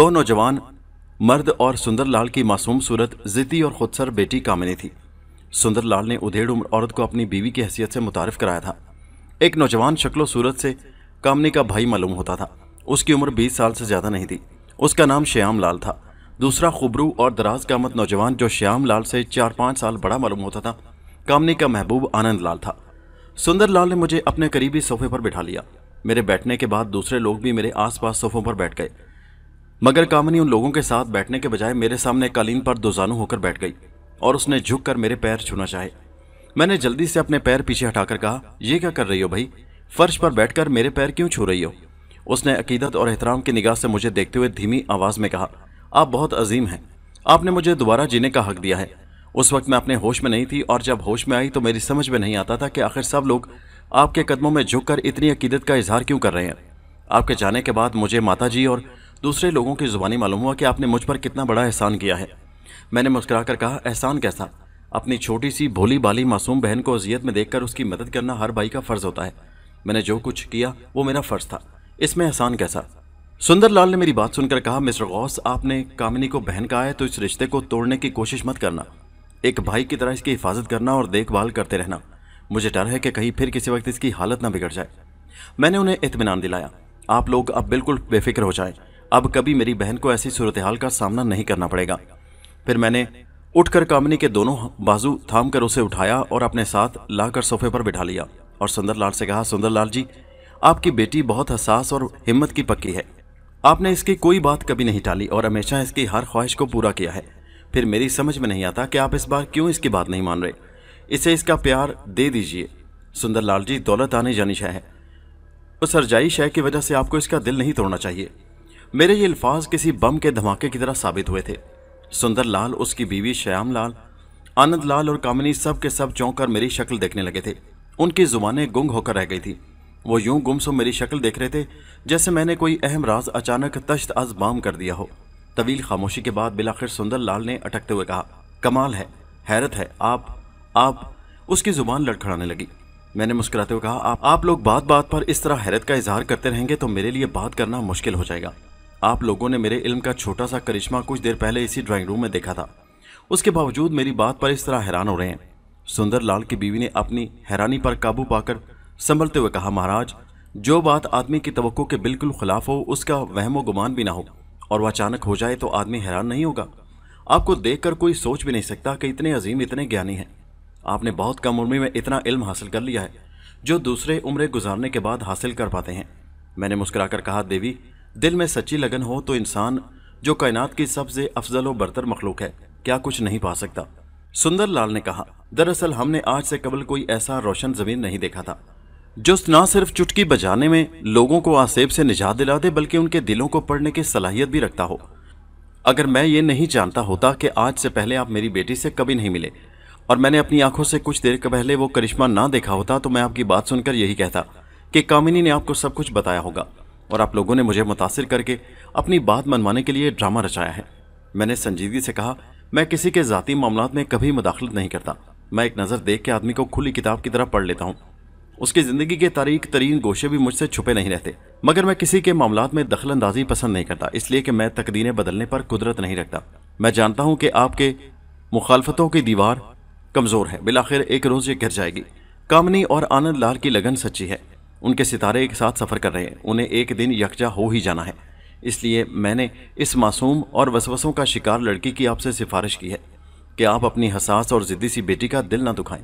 दो नौजवान मर्द और लाल की मासूम सूरत जिद्दी और खुदसर बेटी कामिनी थी सुंदरलाल ने उधेड़ उम्र औरत को अपनी बीवी की हैसियत से मुतारफ कराया था एक नौजवान शक्लो सूरत से कामनी का भाई मालूम होता था उसकी उम्र 20 साल से ज़्यादा नहीं थी उसका नाम श्याम लाल था दूसरा खुबरू और दराज कामत नौजवान जो श्याम लाल से चार पाँच साल बड़ा मालूम होता था कामनी का महबूब आनंद लाल था सुंदर लाल ने मुझे अपने करीबी सोफे पर बिठा लिया मेरे बैठने के बाद दूसरे लोग भी मेरे आसपास सोफों पर बैठ गए मगर कामनी उन लोगों के साथ बैठने के बजाय मेरे सामने कालीन पर दोजानू होकर बैठ गई और उसने झुककर मेरे पैर छूना चाहे मैंने जल्दी से अपने पैर पीछे हटाकर कहा यह क्या कर रही हो भाई फर्श पर बैठकर मेरे पैर क्यों छू रही हो उसने अकीदत और एहतराम की निगाह से मुझे देखते हुए धीमी आवाज़ में कहा आप बहुत अजीम हैं आपने मुझे दोबारा जीने का हक दिया है उस वक्त मैं अपने होश में नहीं थी और जब होश में आई तो मेरी समझ में नहीं आता था कि आखिर सब लोग आपके कदमों में कर इतनी अकीदत का इजहार क्यों कर रहे हैं आपके जाने के बाद मुझे माता जी और दूसरे लोगों की ज़ुबानी मालूम हुआ कि आपने मुझ पर कितना बड़ा एहसान किया है मैंने मुस्कुराकर कहा एहसान कैसा अपनी छोटी सी भोली बाली मासूम बहन को अजियत में देखकर उसकी मदद करना हर भाई का फ़र्ज़ होता है मैंने जो कुछ किया वो मेरा फ़र्ज़ था इसमें एहसान कैसा सुंदरलाल ने मेरी बात सुनकर कहा मिस्टर गौस आपने कामिनी को बहन कहा है तो इस रिश्ते को तोड़ने की कोशिश मत करना एक भाई की तरह इसकी हिफाजत करना और देखभाल करते रहना मुझे डर है कि कहीं फिर किसी वक्त इसकी हालत ना बिगड़ जाए मैंने उन्हें इतमान दिलाया आप लोग अब बिल्कुल बेफिक्र हो जाएं अब कभी मेरी बहन को ऐसी सूरत हाल का सामना नहीं करना पड़ेगा फिर मैंने उठकर कामनी के दोनों बाजू थाम कर उसे उठाया और अपने साथ लाकर सोफे पर बिठा लिया और सुंदरलाल से कहा सुंदरलाल जी आपकी बेटी बहुत हसास और हिम्मत की पक्की है आपने इसकी कोई बात कभी नहीं टाली और हमेशा इसकी हर ख्वाहिश को पूरा किया है फिर मेरी समझ में नहीं आता कि आप इस बार क्यों इसकी बात नहीं मान रहे इसे इसका प्यार दे दीजिए सुंदरलाल जी दौलत आने जानी शह है उस सरजाई शह की वजह से आपको इसका दिल नहीं तोड़ना चाहिए मेरे ये अल्फाज किसी बम के धमाके की तरह साबित हुए थे सुंदरलाल उसकी बीवी श्यामलाल आनंदलाल और कामिनी सब के सब चौंक कर मेरी शक्ल देखने लगे थे उनकी जुबानें गुंग होकर रह गई थी वो यूं गुमसुम मेरी शक्ल देख रहे थे जैसे मैंने कोई अहम राज अचानक तश्त आजमाम कर दिया हो तवील खामोशी के बाद बिलाखिर सुंदरलाल ने अटकते हुए कहा कमाल है हैरत है आप आप उसकी जुबान लड़खड़ाने लगी मैंने मुस्कुराते हुए कहा आप आप लोग बात बात पर इस तरह हैरत का इजहार करते रहेंगे तो मेरे लिए बात करना मुश्किल हो जाएगा आप लोगों ने मेरे इल्म का छोटा सा करिश्मा कुछ देर पहले इसी ड्राइंग रूम में देखा था उसके बावजूद मेरी बात पर इस तरह हैरान हो रहे हैं सुंदर लाल की बीवी ने अपनी हैरानी पर काबू पाकर संभलते हुए कहा महाराज जो बात आदमी की तो के बिल्कुल खिलाफ हो उसका वहमो गुमान भी ना हो और वह अचानक हो जाए तो आदमी हैरान नहीं होगा आपको देखकर कोई सोच भी नहीं सकता कि इतने अजीम इतने ज्ञानी हैं आपने बहुत कम उम्र में इतना इल्म हासिल कर लिया है जो दूसरे उम्र गुजारने के बाद हासिल कर पाते हैं मैंने मुस्कुराकर कहा देवी दिल में सच्ची लगन हो तो इंसान जो कायनात की सबसे अफजल व बरतर मखलूक है क्या कुछ नहीं पा सकता सुंदर लाल ने कहा दरअसल हमने आज से कबल कोई ऐसा रोशन ज़मीन नहीं देखा था जो न सिर्फ चुटकी बजाने में लोगों को आसेब से निजात दिला दे बल्कि उनके दिलों को पढ़ने की सलाहियत भी रखता हो अगर मैं ये नहीं जानता होता कि आज से पहले आप मेरी बेटी से कभी नहीं मिले और मैंने अपनी आंखों से कुछ देर पहले वो करिश्मा ना देखा होता तो मैं आपकी बात सुनकर यही कहता कि कामिनी ने आपको सब कुछ बताया होगा और आप लोगों ने मुझे मुतासर करके अपनी बात मनवाने के लिए ड्रामा रचाया है मैंने संजीदगी से कहा मैं किसी के ज़ाती मामला में कभी मुदाखलत नहीं करता मैं एक नज़र देख के आदमी को खुली किताब की तरह पढ़ लेता हूँ उसकी ज़िंदगी के तारीख तरीन गोशे भी मुझसे छुपे नहीं रहते मगर मैं किसी के मामला में दखल अंदाजी पसंद नहीं करता इसलिए कि मैं तकदीरें बदलने पर कुदरत नहीं रखता मैं जानता हूँ कि आपके मुखालफतों की दीवार कमज़ोर है बिलाखिर एक रोज़ ये गिर जाएगी कामनी और आनंद लाल की लगन सच्ची है उनके सितारे के साथ सफ़र कर रहे हैं उन्हें एक दिन यकजा हो ही जाना है इसलिए मैंने इस मासूम और वसवसों का शिकार लड़की की आपसे सिफारिश की है कि आप अपनी हसास और ज़िद्दी सी बेटी का दिल ना दुखाएं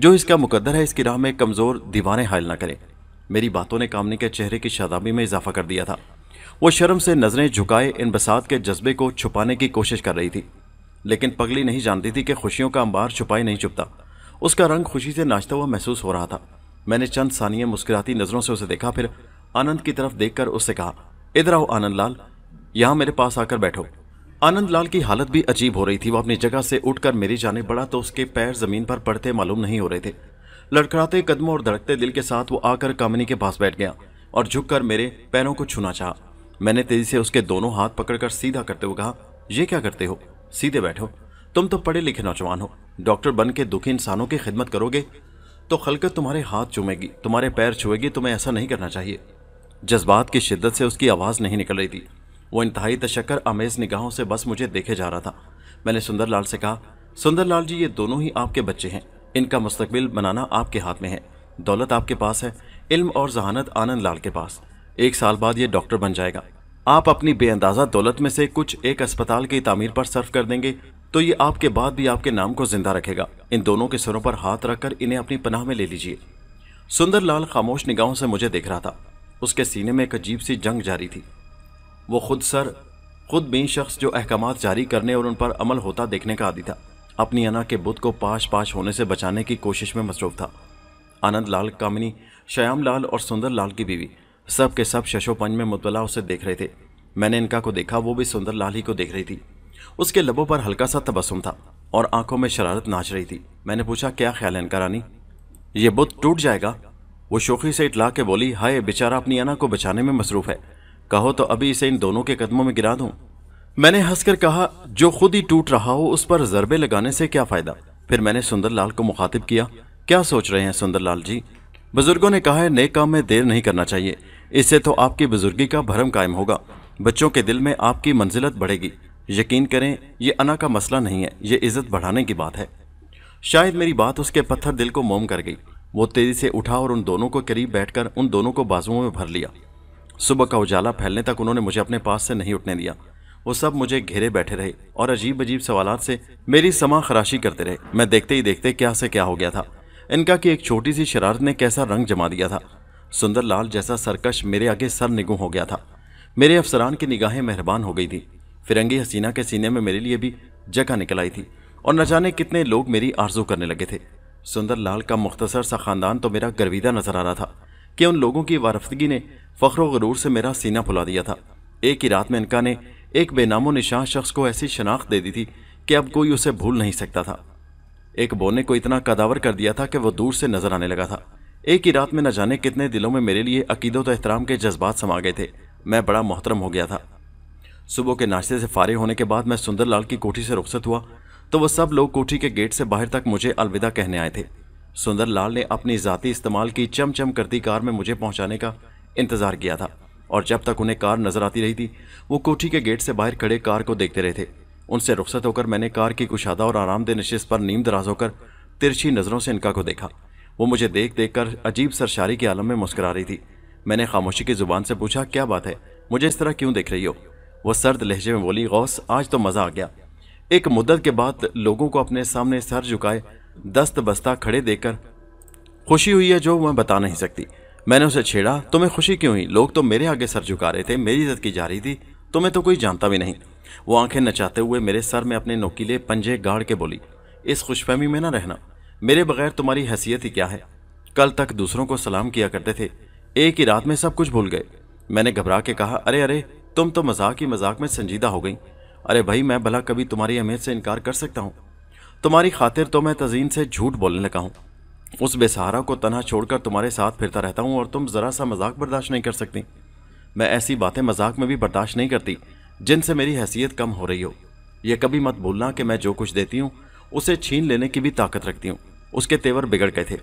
जो इसका मुकद्दर है इसकी राह में कमज़ोर दीवारें हायल ना करें मेरी बातों ने कामनी के चेहरे की शादाबी में इजाफा कर दिया था वो शर्म से नज़रें झुकाए इन बसात के जज्बे को छुपाने की कोशिश कर रही थी लेकिन पगली नहीं जानती थी कि खुशियों का अंबार छुपाई नहीं छुपता उसका रंग खुशी से नाचता हुआ महसूस हो रहा था मैंने चंद सानिये मुस्कुराती नजरों से उसे देखा फिर आनंद की तरफ देखकर उससे कहा इधर आओ आनंद लाल यहां मेरे पास आकर बैठो आनंद लाल की हालत भी अजीब हो रही थी वो अपनी जगह से उठकर मेरी जाने बड़ा तो उसके पैर जमीन पर पड़ते मालूम नहीं हो रहे थे लड़खड़ाते कदमों और धड़कते दिल के साथ वो आकर कामिनी के पास बैठ गया और झुककर मेरे पैरों को छूना चाह मैंने तेजी से उसके दोनों हाथ पकड़कर सीधा करते हुए कहा ये क्या करते हो सीधे बैठो तुम तो पढ़े लिखे नौजवान हो डॉक्टर बन के दुखी इंसानों की खिदमत करोगे तो खलकत तुम्हारे हाथ चूमेगी तुम्हारे पैर छुएगी तुम्हें ऐसा नहीं करना चाहिए जज्बात की शिद्दत से उसकी आवाज़ नहीं निकल रही थी वो इंतहाई तशक्कर अमेज निगाहों से बस मुझे देखे जा रहा था मैंने सुंदरलाल से कहा सुंदरलाल जी ये दोनों ही आपके बच्चे हैं इनका मुस्तबिल बनाना आपके हाथ में है दौलत आपके पास है इल्म और जहानत आनंद लाल के पास एक साल बाद ये डॉक्टर बन जाएगा आप अपनी बेअंदाजा दौलत में से कुछ एक अस्पताल की तामीर पर सर्व कर देंगे तो ये आपके बाद भी आपके नाम को जिंदा रखेगा इन दोनों के सिरों पर हाथ रखकर इन्हें अपनी पनाह में ले लीजिए सुंदर लाल खामोश निगाहों से मुझे देख रहा था उसके सीने में एक अजीब सी जंग जारी थी वो खुद सर खुद बी शख्स जो अहकाम जारी करने और उन पर अमल होता देखने का आदि था अपनी अना के बुद्ध को पाश पाश होने से बचाने की कोशिश में मसरूफ था आनंद लाल कामिनी श्याम लाल और सुंदर लाल की बीवी सब के सब शशोपंज में मुतला उसे देख रहे थे मैंने इनका को देखा वो भी सुंदर लाल ही को देख रही थी उसके लबों पर हल्का सा तबसम था और आंखों में शरारत नाच रही थी मैंने पूछा क्या ख्याल है रानी ये बुद्ध टूट जाएगा वो शोखी से इटला के बोली हाय बेचारा अपनी अना को बचाने में मसरूफ है कहो तो अभी इसे इन दोनों के कदमों में गिरा दूं मैंने हंसकर कहा जो खुद ही टूट रहा हो उस पर जरबे लगाने से क्या फ़ायदा फिर मैंने सुंदरलाल को मुखातिब किया क्या सोच रहे हैं सुंदरलाल जी बुजुर्गों ने कहा है नए काम में देर नहीं करना चाहिए इससे तो आपकी बुजुर्गी का भरम कायम होगा बच्चों के दिल में आपकी मंजिलत बढ़ेगी यकीन करें यह अना का मसला नहीं है यह इज़्ज़त बढ़ाने की बात है शायद मेरी बात उसके पत्थर दिल को मोम कर गई वो तेज़ी से उठा और उन दोनों को करीब बैठकर उन दोनों को बाजुओं में भर लिया सुबह का उजाला फैलने तक उन्होंने मुझे अपने पास से नहीं उठने दिया वो सब मुझे घेरे बैठे रहे और अजीब अजीब सवाल से मेरी समा खराशी करते रहे मैं देखते ही देखते क्या से क्या हो गया था इनका कि एक छोटी सी शरारत ने कैसा रंग जमा दिया था सुंदरलाल जैसा सरकश मेरे आगे सर निगुम हो गया था मेरे अफसरान की निगाहें मेहरबान हो गई थी फिरंगी हसीना के सीने में मेरे लिए भी जगह निकल आई थी और न जाने कितने लोग मेरी आरजू करने लगे थे सुंदर लाल का मुख्तसर सा ख़ानदान तो मेरा गर्विदा नजर आ रहा था कि उन लोगों की वारफदगी ने फ़ख्र गरूर से मेरा सीना फुला दिया था एक ही रात में इनका ने एक बेनामो निशान शख्स को ऐसी शनाख्त दे दी थी कि अब कोई उसे भूल नहीं सकता था एक बोने को इतना कदावर कर दिया था कि वह दूर से नजर आने लगा था एक ही रात में न जाने कितने दिलों में मेरे लिए अकीदत एहतराम के जज्बात समा गए थे मैं बड़ा मोहतरम हो गया था सुबह के नाश्ते से फारिग होने के बाद मैं सुंदरलाल की कोठी से रुखसत हुआ तो वह सब लोग कोठी के गेट से बाहर तक मुझे अलविदा कहने आए थे सुंदरलाल ने अपनी ज़ाती इस्तेमाल की चमचम करती कार में मुझे पहुंचाने का इंतज़ार किया था और जब तक उन्हें कार नज़र आती रही थी वो कोठी के गेट से बाहर खड़े कार को देखते रहे थे उनसे रुखसत होकर मैंने कार की कुशादा और आरामदेह नशिश पर नींद दराज होकर तिरछी नज़रों से इनका को देखा वो मुझे देख देख कर अजीब सरशारी के आलम में मुस्करा रही थी मैंने खामोशी की ज़ुबान से पूछा क्या बात है मुझे इस तरह क्यों देख रही हो वो सर्द लहजे में बोली गौस आज तो मज़ा आ गया एक मुद्दत के बाद लोगों को अपने सामने सर झुकाए दस्त बस्ता खड़े देकर खुशी हुई है जो मैं बता नहीं सकती मैंने उसे छेड़ा तुम्हें तो खुशी क्यों हुई लोग तो मेरे आगे सर झुका रहे थे मेरी इज्जत की जा रही थी तुम्हें तो, तो कोई जानता भी नहीं वो आंखें नचाते हुए मेरे सर में अपने नोकीले पंजे गाड़ के बोली इस खुशफहमी में ना रहना मेरे बगैर तुम्हारी हैसियत ही क्या है कल तक दूसरों को सलाम किया करते थे एक ही रात में सब कुछ भूल गए मैंने घबरा के कहा अरे अरे तुम तो मजाक ही मजाक में संजीदा हो गई अरे भाई मैं भला कभी तुम्हारी अहमियत से इनकार कर सकता हूँ तुम्हारी खातिर तो मैं तजीन से झूठ बोलने लगा हूँ उस बेसहारा को तनहा छोड़कर तुम्हारे साथ फिरता रहता हूँ और तुम ज़रा सा मजाक बर्दाश्त नहीं कर सकती मैं ऐसी बातें मजाक में भी बर्दाश्त नहीं करती जिनसे मेरी हैसियत कम हो रही हो यह कभी मत भूलना कि मैं जो कुछ देती हूँ उसे छीन लेने की भी ताकत रखती हूँ उसके तेवर बिगड़ गए थे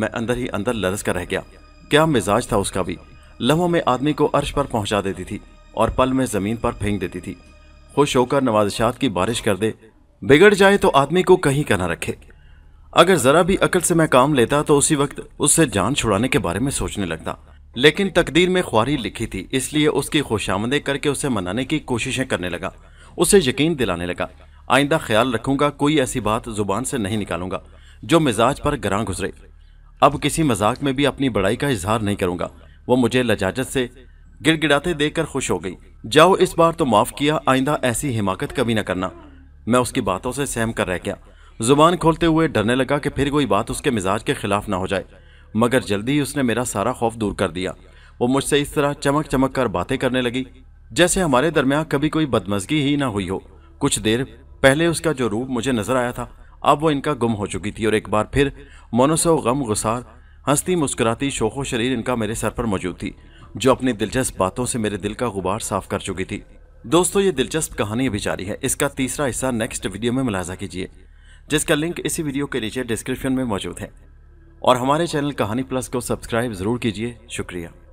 मैं अंदर ही अंदर लरस कर रह गया क्या मिजाज था उसका भी लम्हों में आदमी को अर्श पर पहुंचा देती थी और पल में ज़मीन पर फेंक देती थी खुश होकर नवाजशात की बारिश कर दे बिगड़ जाए तो आदमी को कहीं का ना रखे अगर ज़रा भी अकल से मैं काम लेता तो उसी वक्त उससे जान छुड़ाने के बारे में सोचने लगता लेकिन तकदीर में ख्वारी लिखी थी इसलिए उसकी खुशामदे करके उसे मनाने की कोशिशें करने लगा उसे यकीन दिलाने लगा आइंदा ख्याल रखूंगा कोई ऐसी बात जुबान से नहीं निकालूंगा जो मिजाज पर ग्रां गुजरे अब किसी मजाक में भी अपनी बड़ाई का इजहार नहीं करूंगा वो मुझे लजाजत से गिड़गिड़ाते देखकर खुश हो गई जाओ इस बार तो माफ किया आइंदा ऐसी हिमाकत कभी ना करना मैं उसकी बातों से सहम कर रह गया जुबान खोलते हुए डरने लगा कि फिर कोई बात उसके मिजाज के खिलाफ ना हो जाए मगर जल्दी ही उसने मेरा सारा खौफ दूर कर दिया वो मुझसे इस तरह चमक चमक कर बातें करने लगी जैसे हमारे दरमियान कभी कोई बदमजगी ही ना हुई हो कुछ देर पहले उसका जो रूप मुझे नजर आया था अब वो इनका गुम हो चुकी थी और एक बार फिर मोनसो गम गुसार हंसती मुस्कुराती शोखो शरीर इनका मेरे सर पर मौजूद थी जो अपनी दिलचस्प बातों से मेरे दिल का गुबार साफ कर चुकी थी दोस्तों ये दिलचस्प कहानी अभी जारी है इसका तीसरा हिस्सा नेक्स्ट वीडियो में मुलाजा कीजिए जिसका लिंक इसी वीडियो के नीचे डिस्क्रिप्शन में मौजूद है और हमारे चैनल कहानी प्लस को सब्सक्राइब ज़रूर कीजिए शुक्रिया